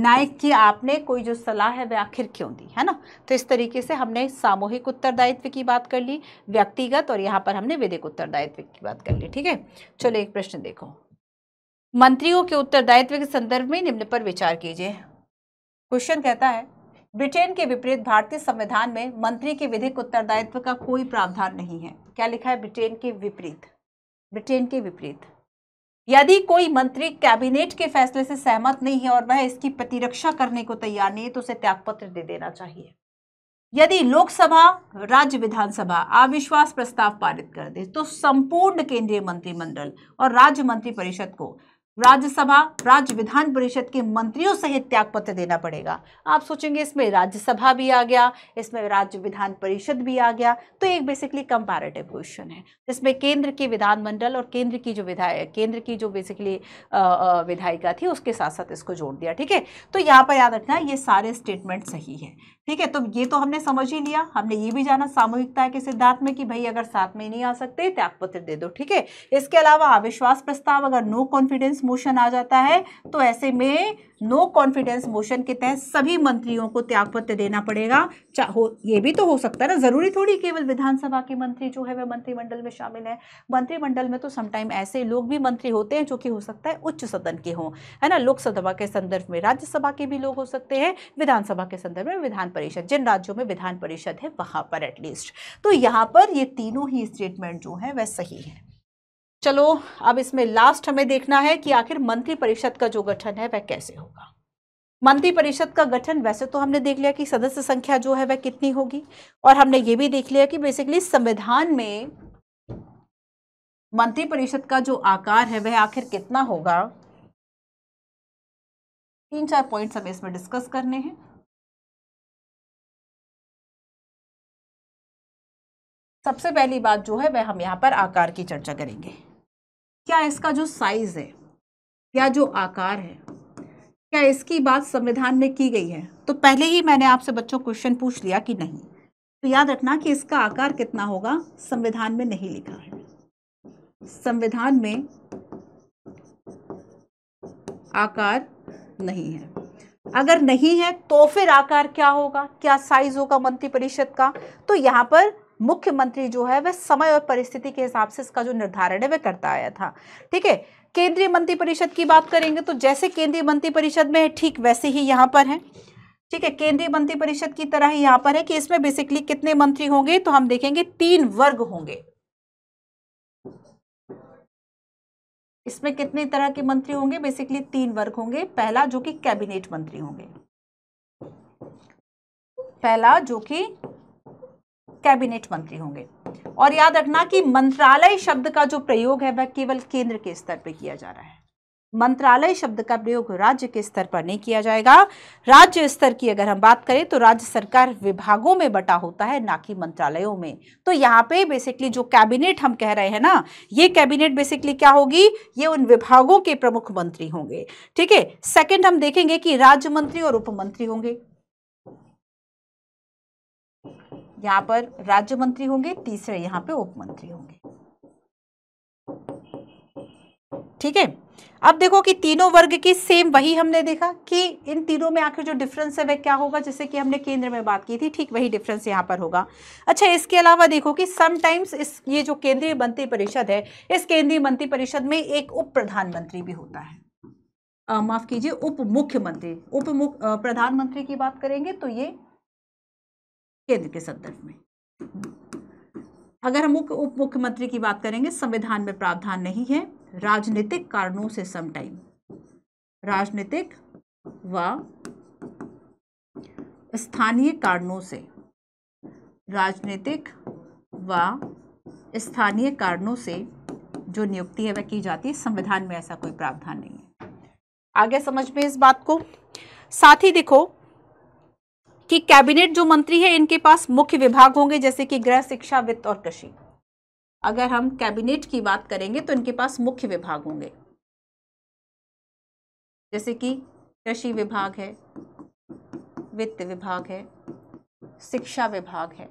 न्यायिक की आपने कोई जो सलाह है वह आखिर क्यों दी है ना तो इस तरीके से हमने सामूहिक उत्तरदायित्व की बात कर ली व्यक्तिगत और यहाँ पर हमने विधिक उत्तरदायित्व की बात कर ली ठीक है चलो एक प्रश्न देखो मंत्रियों के उत्तरदायित्व के संदर्भ में निम्न पर विचार कीजिए क्वेश्चन कहता है ब्रिटेन के विपरीत भारतीय संविधान में मंत्री के विधिक उत्तरदायित्व का कोई प्रावधान नहीं है क्या लिखा है ब्रिटेन के विपरीत ब्रिटेन के विपरीत यदि कोई मंत्री कैबिनेट के फैसले से सहमत नहीं है और वह इसकी प्रतिरक्षा करने को तैयार नहीं है तो उसे त्यागपत्र दे देना चाहिए यदि लोकसभा राज्य विधानसभा अविश्वास प्रस्ताव पारित कर दे तो संपूर्ण केंद्रीय मंत्रिमंडल और राज्य मंत्रिपरिषद को राज्यसभा राज्य विधान परिषद के मंत्रियों सहित त्यागपत्र देना पड़ेगा आप सोचेंगे इसमें राज्यसभा भी आ गया इसमें राज्य विधान परिषद भी आ गया तो एक बेसिकली कंपैरेटिव क्वेश्चन है जिसमें केंद्र के विधानमंडल और केंद्र की जो विधायक केंद्र की जो बेसिकली विधायिका थी उसके साथ साथ इसको जोड़ दिया ठीक है तो यहाँ पर याद रखना ये सारे स्टेटमेंट सही है ठीक है तो ये तो हमने समझ ही लिया हमने ये भी जाना सामूहिकता के सिद्धांत में कि भाई अगर साथ में नहीं आ सकते तो त्यागपत्र दे दो ठीक है इसके अलावा अविश्वास प्रस्ताव अगर नो कॉन्फिडेंस मोशन आ जाता है तो ऐसे में नो कॉन्फिडेंस मोशन के तहत सभी मंत्रियों को त्यागपत्र देना पड़ेगा हो ये भी तो हो सकता है ना ज़रूरी थोड़ी केवल विधानसभा के मंत्री जो है वह मंत्रिमंडल में शामिल है मंत्रिमंडल में तो समटाइम ऐसे लोग भी मंत्री होते हैं जो कि हो सकता है उच्च सदन के हों है ना लोकसभा के संदर्भ में राज्यसभा के भी लोग हो सकते हैं विधानसभा के संदर्भ में विधान परिषद जिन राज्यों में विधान परिषद है वहाँ पर एटलीस्ट तो यहाँ पर ये तीनों ही स्टेटमेंट जो है वह सही है चलो अब इसमें लास्ट हमें देखना है कि आखिर मंत्री परिषद का जो गठन है वह कैसे होगा मंत्री परिषद का गठन वैसे तो हमने देख लिया कि सदस्य संख्या जो है वह कितनी होगी और हमने ये भी देख लिया कि बेसिकली संविधान में मंत्री परिषद का जो आकार है वह आखिर कितना होगा तीन चार पॉइंट्स हमें इसमें डिस्कस करने हैं सबसे पहली बात जो है वह हम यहाँ पर आकार की चर्चा करेंगे क्या इसका जो साइज है या जो आकार है क्या इसकी बात संविधान में की गई है तो पहले ही मैंने आपसे बच्चों क्वेश्चन पूछ लिया कि नहीं तो याद रखना कि इसका आकार कितना होगा संविधान में नहीं लिखा है संविधान में आकार नहीं है अगर नहीं है तो फिर आकार क्या होगा क्या साइज होगा मंत्री परिषद का तो यहां पर मुख्यमंत्री जो है वह समय और परिस्थिति के हिसाब से इसका जो निर्धारण है वह करता आया था ठीक है केंद्रीय मंत्रिपरिषद परिषद की बात करेंगे तो जैसे केंद्रीय मंत्रिपरिषद में है ठीक वैसे ही यहाँ पर है ठीक है केंद्रीय मंत्रिपरिषद की तरह ही यहाँ पर है कि इसमें बेसिकली कितने मंत्री होंगे तो हम देखेंगे तीन वर्ग होंगे इसमें कितने तरह के मंत्री होंगे बेसिकली तीन वर्ग होंगे पहला जो कि कैबिनेट मंत्री होंगे पहला जो कि कैबिनेट मंत्री होंगे और याद रखना कि मंत्रालय शब्द का जो प्रयोग है वह केवल केंद्र के स्तर पर किया जा रहा है मंत्रालय शब्द का प्रयोग राज्य के स्तर पर नहीं किया जाएगा राज्य स्तर की अगर हम बात करें तो राज्य सरकार विभागों में बटा होता है ना कि मंत्रालयों में तो यहाँ पे बेसिकली जो कैबिनेट हम कह रहे हैं ना ये कैबिनेट बेसिकली क्या होगी ये उन विभागों के प्रमुख मंत्री होंगे ठीक है सेकंड हम देखेंगे कि राज्य मंत्री और उपमंत्री होंगे यहाँ पर राज्य मंत्री होंगे तीसरे यहाँ पे उप मंत्री होंगे ठीक है अब देखो कि तीनों वर्ग की सेम वही हमने देखा कि इन तीनों में आखिर जो डिफरेंस है वह क्या होगा जैसे कि हमने केंद्र में बात की थी ठीक वही डिफरेंस यहाँ पर होगा अच्छा इसके अलावा देखो कि समटाइम्स इस ये जो केंद्रीय मंत्री परिषद है इस केंद्रीय मंत्री परिषद में एक उप प्रधानमंत्री भी होता है माफ़ कीजिए उप मुख्यमंत्री उप मुख प्रधानमंत्री की बात करेंगे तो ये केंद्र के संदर्भ में अगर हम मुख्य उप मुख्यमंत्री की बात करेंगे संविधान में प्रावधान नहीं है राजनीतिक कारणों से समटाइम राजनीतिक व स्थानीय कारणों से राजनीतिक व स्थानीय कारणों से जो नियुक्ति है वह की जाती है संविधान में ऐसा कोई प्रावधान नहीं है आगे समझ में इस बात को साथ ही देखो कि कैबिनेट जो मंत्री है इनके पास मुख्य विभाग होंगे जैसे कि गृह शिक्षा वित्त और कृषि अगर हम कैबिनेट की बात करेंगे तो इनके पास मुख्य विभाग होंगे जैसे कि कृषि विभाग है वित्त विभाग है शिक्षा विभाग है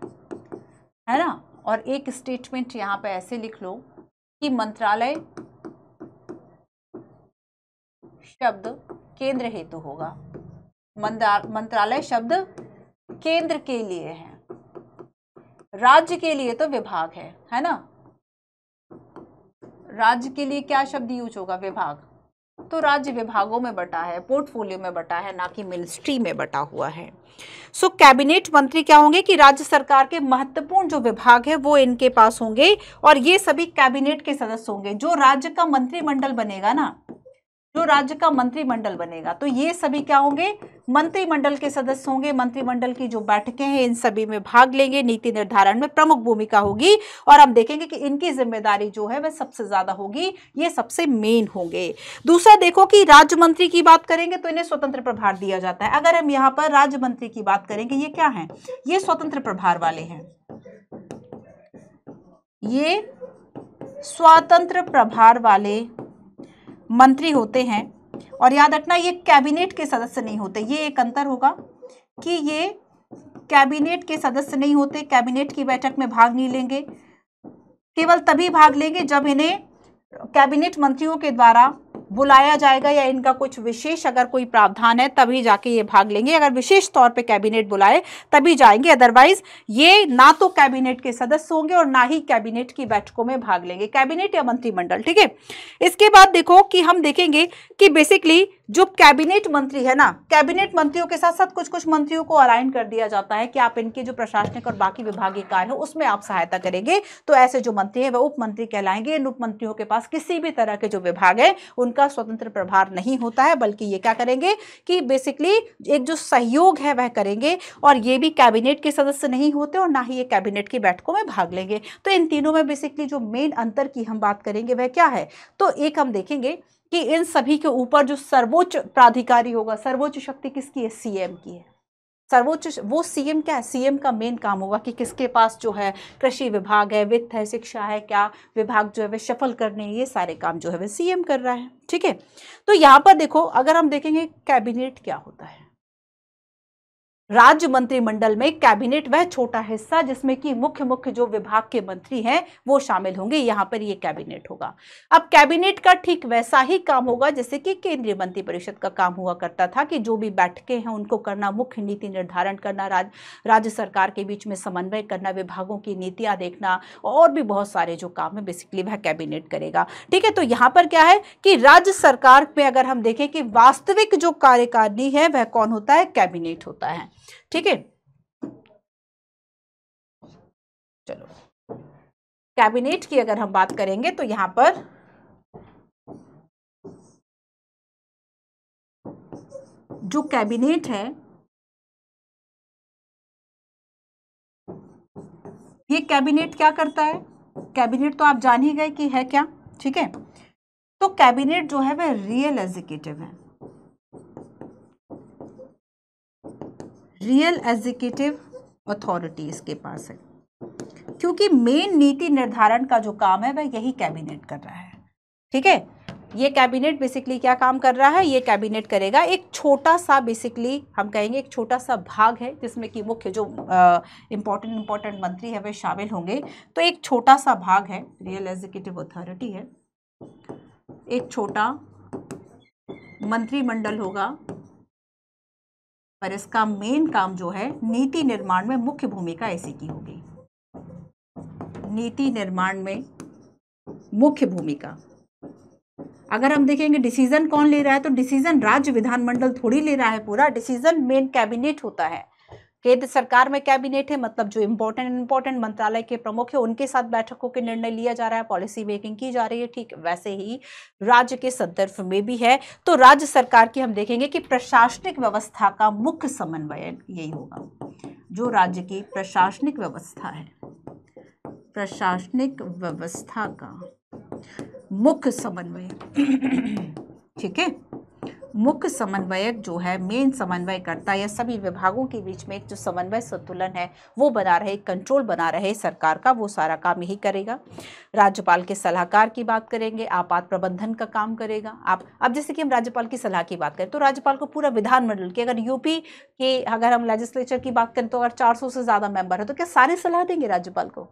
है ना और एक स्टेटमेंट यहां पे ऐसे लिख लो कि मंत्रालय शब्द केंद्र हेतु होगा मंत्रालय शब्द केंद्र के लिए है राज्य के लिए तो विभाग है है ना राज्य के लिए क्या शब्द यूज होगा विभाग तो राज्य विभागों में बटा है पोर्टफोलियो में बटा है ना कि मिनिस्ट्री में बटा हुआ है सो so, कैबिनेट मंत्री क्या होंगे कि राज्य सरकार के महत्वपूर्ण जो विभाग है वो इनके पास होंगे और ये सभी कैबिनेट के सदस्य होंगे जो राज्य का मंत्रिमंडल बनेगा ना जो राज्य का मंत्रिमंडल बनेगा तो ये सभी क्या होंगे मंत्रिमंडल के सदस्य होंगे मंत्रिमंडल की जो बैठकें हैं इन सभी में भाग लेंगे नीति निर्धारण में प्रमुख भूमिका होगी और हम देखेंगे कि इनकी जिम्मेदारी जो है वह सबसे ज्यादा होगी ये सबसे मेन होंगे दूसरा देखो कि राज्य मंत्री की बात करेंगे तो इन्हें स्वतंत्र प्रभार दिया जाता है अगर हम यहाँ पर राज्य मंत्री की बात करेंगे ये क्या है ये स्वतंत्र प्रभार वाले हैं ये स्वतंत्र प्रभार वाले मंत्री होते हैं और याद रखना ये कैबिनेट के सदस्य नहीं होते ये एक अंतर होगा कि ये कैबिनेट के सदस्य नहीं होते कैबिनेट की बैठक में भाग नहीं लेंगे केवल तभी भाग लेंगे जब इन्हें कैबिनेट मंत्रियों के द्वारा बुलाया जाएगा या इनका कुछ विशेष अगर कोई प्रावधान है तभी जाके ये भाग लेंगे अगर विशेष तौर पे कैबिनेट बुलाए तभी जाएंगे अदरवाइज ये ना तो कैबिनेट के सदस्य होंगे और ना ही कैबिनेट की बैठकों में भाग लेंगे कैबिनेट या मंत्रिमंडल ठीक है इसके बाद देखो कि हम देखेंगे कि बेसिकली जो कैबिनेट मंत्री है ना कैबिनेट मंत्रियों के साथ साथ कुछ कुछ मंत्रियों को अलाइन कर दिया जाता है कि आप इनके जो प्रशासनिक और बाकी विभागीय कार्य हो उसमें आप सहायता करेंगे तो ऐसे जो मंत्री है वह उप मंत्री कहलाएंगे इन उप मंत्रियों के पास किसी भी तरह के जो विभाग है उनका स्वतंत्र प्रभार नहीं होता है बल्कि ये क्या करेंगे कि बेसिकली एक जो सहयोग है वह करेंगे और ये भी कैबिनेट के सदस्य नहीं होते और ना ही ये कैबिनेट की बैठकों में भाग लेंगे तो इन तीनों में बेसिकली जो मेन अंतर की हम बात करेंगे वह क्या है तो एक हम देखेंगे कि इन सभी के ऊपर जो सर्वोच्च प्राधिकारी होगा सर्वोच्च शक्ति किसकी है सीएम की है सर्वोच्च वो सीएम क्या है सीएम का मेन काम होगा कि किसके पास जो है कृषि विभाग है वित्त है शिक्षा है क्या विभाग जो है वे सफल करने ये सारे काम जो है वे सीएम कर रहा है ठीक है तो यहाँ पर देखो अगर हम देखेंगे कैबिनेट क्या होता है राज्य मंत्रिमंडल में कैबिनेट वह छोटा हिस्सा जिसमें कि मुख्य मुख्य जो विभाग के मंत्री हैं वो शामिल होंगे यहाँ पर ये कैबिनेट होगा अब कैबिनेट का ठीक वैसा ही काम होगा जैसे कि केंद्रीय मंत्रिपरिषद का काम हुआ करता था कि जो भी बैठकें हैं उनको करना मुख्य नीति निर्धारण करना राज, राज्य सरकार के बीच में समन्वय करना विभागों की नीतियाँ देखना और भी बहुत सारे जो काम है बेसिकली वह कैबिनेट करेगा ठीक है तो यहाँ पर क्या है कि राज्य सरकार में अगर हम देखें कि वास्तविक जो कार्यकारिणी है वह कौन होता है कैबिनेट होता है ठीक है चलो कैबिनेट की अगर हम बात करेंगे तो यहां पर जो कैबिनेट है ये कैबिनेट क्या करता है कैबिनेट तो आप जान ही गए कि है क्या ठीक है तो कैबिनेट जो है वह रियल एग्जीक्यूटिव है रियल एग्जीक्यूटिव अथॉरिटी इसके पास है क्योंकि मेन नीति निर्धारण का जो काम है वह यही कैबिनेट कर रहा है ठीक है ये कैबिनेट बेसिकली क्या काम कर रहा है ये कैबिनेट करेगा एक छोटा सा बेसिकली हम कहेंगे एक छोटा सा भाग है जिसमें कि मुख्य जो इम्पोर्टेंट इम्पोर्टेंट मंत्री है वे शामिल होंगे तो एक छोटा सा भाग है रियल एग्जीक्यूटिव अथॉरिटी है एक छोटा मंत्रिमंडल होगा पर इसका मेन काम जो है नीति निर्माण में मुख्य भूमिका ऐसी की होगी नीति निर्माण में मुख्य भूमिका अगर हम देखेंगे डिसीजन कौन ले रहा है तो डिसीजन राज्य विधानमंडल थोड़ी ले रहा है पूरा डिसीजन मेन कैबिनेट होता है केंद्र सरकार में कैबिनेट है मतलब जो इम्पोर्टेंट इम्पोर्टेंट मंत्रालय के प्रमुख है उनके साथ बैठकों के निर्णय लिया जा रहा है पॉलिसी मेकिंग की जा रही है ठीक वैसे ही राज्य के संदर्भ में भी है तो राज्य सरकार की हम देखेंगे कि प्रशासनिक व्यवस्था का मुख्य समन्वय यही होगा जो राज्य की प्रशासनिक व्यवस्था है प्रशासनिक व्यवस्था का मुख्य समन्वय ठीक है मुख्य समन्वयक जो है मेन समन्वयकर्ता या सभी विभागों के बीच में एक जो समन्वय संतुलन है वो बना रहे कंट्रोल बना रहे सरकार का वो सारा काम यही करेगा राज्यपाल के सलाहकार की बात करेंगे आपात प्रबंधन का काम करेगा आप अब जैसे कि हम राज्यपाल की सलाह की बात करें तो राज्यपाल को पूरा विधानमंडल की अगर यूपी के अगर हम लेजिस्लेचर की बात करें तो अगर चार से ज़्यादा मेंबर है तो क्या सारे सलाह देंगे राज्यपाल को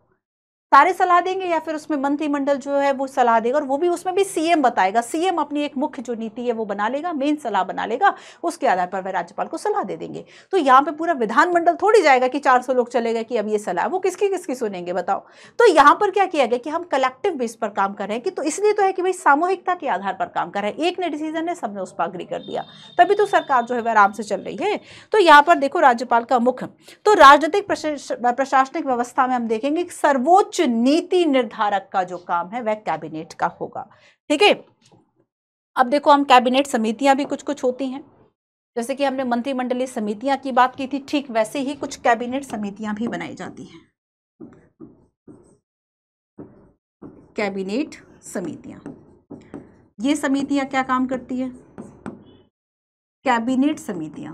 सारे सलाह देंगे या फिर उसमें मंत्रिमंडल जो है वो सलाह देगा और वो भी उसमें भी सीएम बताएगा सीएम अपनी एक मुख्य जो नीति है वो बना लेगा मेन सलाह बना लेगा उसके आधार पर वह राज्यपाल को सलाह दे देंगे तो यहाँ पे पूरा विधानमंडल थोड़ी जाएगा कि 400 लोग चले गए कि अब ये सलाह वो किसकी किसकी सुनेंगे बताओ तो यहाँ पर क्या किया गया कि हम कलेक्टिव बेस पर काम कर रहे हैं कि तो इसलिए तो है कि भाई सामूहिकता के आधार पर काम कर रहे हैं एक ने डिसीजन है सबने उस पर अग्री कर दिया तभी तो सरकार जो है वह आराम से चल रही है तो यहाँ पर देखो राज्यपाल का मुख्य तो राजनीतिक प्रशासनिक व्यवस्था में हम देखेंगे सर्वोच्च नीति निर्धारक का जो काम है वह कैबिनेट का होगा ठीक है अब देखो हम कैबिनेट समितियां भी कुछ कुछ होती हैं जैसे कि हमने मंत्रिमंडलीय समितियां की बात की थी ठीक वैसे ही कुछ कैबिनेट समितियां भी बनाई जाती हैं कैबिनेट समितियां ये समितियां क्या काम करती है कैबिनेट समितियां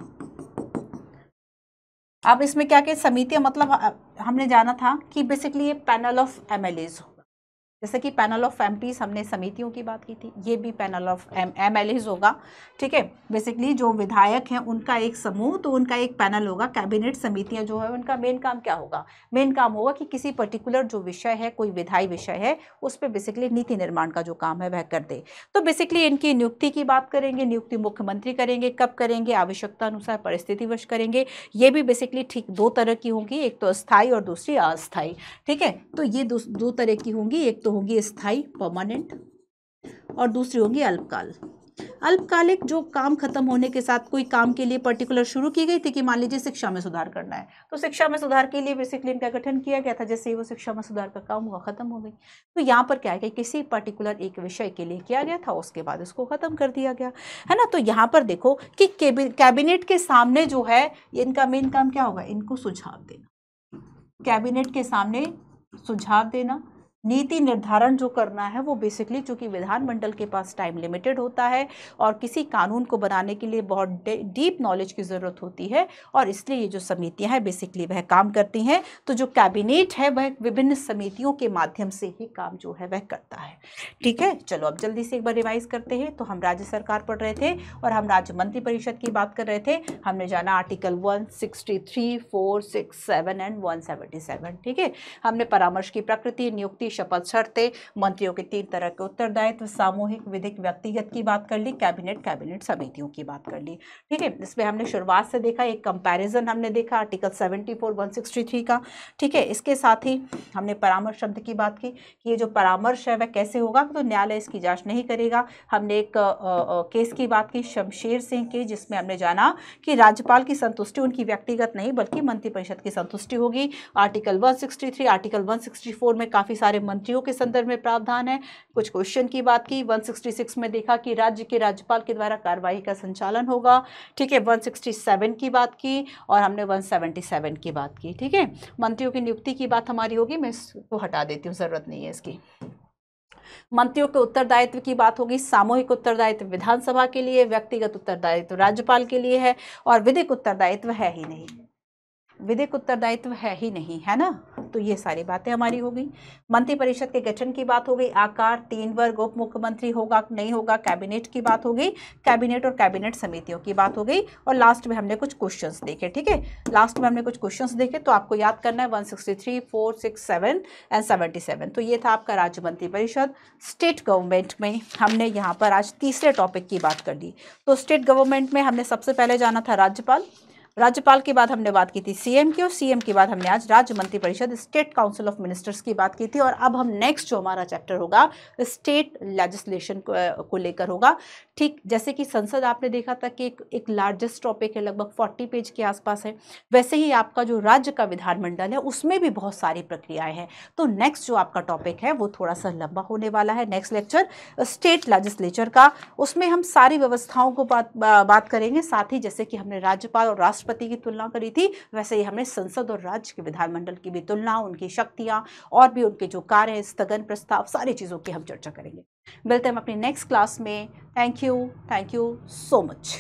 अब इसमें क्या क्या समितियाँ मतलब हमने जाना था कि बेसिकली ये पैनल ऑफ एम जैसे कि पैनल ऑफ एम हमने समितियों की बात की थी ये भी पैनल ऑफ एम एम होगा ठीक है बेसिकली जो विधायक हैं उनका एक समूह तो उनका एक पैनल होगा कैबिनेट समितियां जो है उनका मेन काम क्या होगा मेन काम होगा कि किसी पर्टिकुलर जो विषय है कोई विधायी विषय है उस पर बेसिकली नीति निर्माण का जो काम है वह कर दे तो बेसिकली इनकी नियुक्ति की बात करेंगे नियुक्ति मुख्यमंत्री करेंगे कब करेंगे आवश्यकता अनुसार परिस्थितिवश करेंगे ये भी बेसिकली ठीक दो तरह की होंगी एक तो अस्थायी और दूसरी अस्थायी ठीक है तो ये दो तरह की होंगी एक तो तो होगी स्थाई परमानेंट और दूसरी होगी अल्पकाल अल्पकालिक जो काम खत्म होने के साथ कोई काम के लिए पर्टिकुलर शुरू की गई थी कि मान लीजिए शिक्षा में सुधार करना है तो शिक्षा में सुधार के लिए बेसिकली इनका गठन किया गया था जैसे ही वो शिक्षा में सुधार का काम हुआ खत्म हो गई तो यहाँ पर क्या है कि किसी पर्टिकुलर एक विषय के लिए किया गया था उसके बाद उसको ख़त्म कर दिया गया है ना तो यहाँ पर देखो कि कैबिनेट के सामने जो है इनका मेन काम क्या होगा इनको सुझाव देना कैबिनेट के सामने सुझाव देना नीति निर्धारण जो करना है वो बेसिकली चूंकि विधानमंडल के पास टाइम लिमिटेड होता है और किसी कानून को बनाने के लिए बहुत डीप नॉलेज की ज़रूरत होती है और इसलिए ये जो समितियाँ हैं बेसिकली वह काम करती हैं तो जो कैबिनेट है वह विभिन्न समितियों के माध्यम से ही काम जो है वह करता है ठीक है चलो अब जल्दी से एक बार रिवाइज करते हैं तो हम राज्य सरकार पढ़ रहे थे और हम राज्य मंत्रिपरिषद की बात कर रहे थे हमने जाना article one sixty three four six seven and one seven ठीक है हमने परामर्श की प्रकृति नियुक्ति की शपथ शर्तें मंत्रियों के तीन तरह के उत्तरदायित्व सामूहिक विधिक व्यक्तिगत की बात कर ली कैबिनेट कैबिनेट समितियों की बात कर ली ठीक है इसमें हमने शुरुआत से देखा एक कंपैरिजन हमने देखा आर्टिकल 74 163 का ठीक है इसके साथ ही हमने परामर्श शब्द की बात की कि ये जो परामर्श है वह कैसे होगा तो न्यायालय इसकी जाँच नहीं करेगा हमने एक आ, आ, केस की बात की शमशेर सिंह की जिसमें हमने जाना कि राज्यपाल की संतुष्टि उनकी व्यक्तिगत नहीं बल्कि मंत्रिपरिषद की संतुष्टि होगी आर्टिकल 163 आर्टिकल 164 में काफ़ी सारे सारे मंत्रियों के संदर्भ में प्रावधान है कुछ क्वेश्चन की बात की 166 में देखा कि राज्य के राज्यपाल के द्वारा कार्रवाई का संचालन होगा ठीक है 167 की बात की और हमने 177 की बात की ठीक है मंत्रियों की नियुक्ति की बात हमारी होगी मैं इसको हटा देती हूँ ज़रूरत नहीं है इसकी मंत्रियों के उत्तरदायित्व की बात होगी सामूहिक उत्तरदायित्व विधानसभा के लिए व्यक्तिगत उत्तरदायित्व राज्यपाल के लिए है और विधिक उत्तरदायित्व है ही नहीं विधिक उत्तरदायित्व है ही नहीं है ना तो ये सारी बातें हमारी हो गई मंत्रिपरिषद के गठन की बात हो गई आकार तीन वर्ग उप मुख्यमंत्री होगा नहीं होगा कैबिनेट की बात हो गई कैबिनेट और कैबिनेट समितियों की बात हो गई और लास्ट में हमने कुछ क्वेश्चन देखे ठीक है लास्ट में हमने कुछ क्वेश्चन देखे तो आपको याद करना है one sixty three four six seven and seventy seven तो ये था आपका राज्य मंत्रिपरिषद स्टेट गवर्नमेंट में हमने यहाँ पर आज तीसरे टॉपिक की बात कर दी तो स्टेट गवर्नमेंट में हमने सबसे पहले जाना था राज्यपाल राज्यपाल की बात हमने बात की थी सीएम की और सीएम की बात हमने आज राज्य मंत्रिपरिषद स्टेट काउंसिल ऑफ मिनिस्टर्स की बात की थी और अब हम नेक्स्ट जो हमारा चैप्टर होगा स्टेट लेजिस्लेशन को, को लेकर होगा ठीक जैसे कि संसद आपने देखा था कि एक, एक लार्जेस्ट टॉपिक है लगभग फोर्टी पेज के आसपास है वैसे ही आपका जो राज्य का विधानमंडल है उसमें भी बहुत सारी प्रक्रियाएं हैं तो नेक्स्ट जो आपका टॉपिक है वो थोड़ा सा लंबा होने वाला है नेक्स्ट लेक्चर स्टेट लेजिस्लेचर का उसमें हम सारी व्यवस्थाओं को बात बात करेंगे साथ ही जैसे कि हमने राज्यपाल और राष्ट्र राष्ट्रपति की तुलना करी थी वैसे ही हमने संसद और राज्य के विधानमंडल की भी तुलना उनकी शक्तियां और भी उनके जो कार्य स्थगन प्रस्ताव सारी चीज़ों की हम चर्चा करेंगे मिलते हैं हम अपनी नेक्स्ट क्लास में thank you thank you so much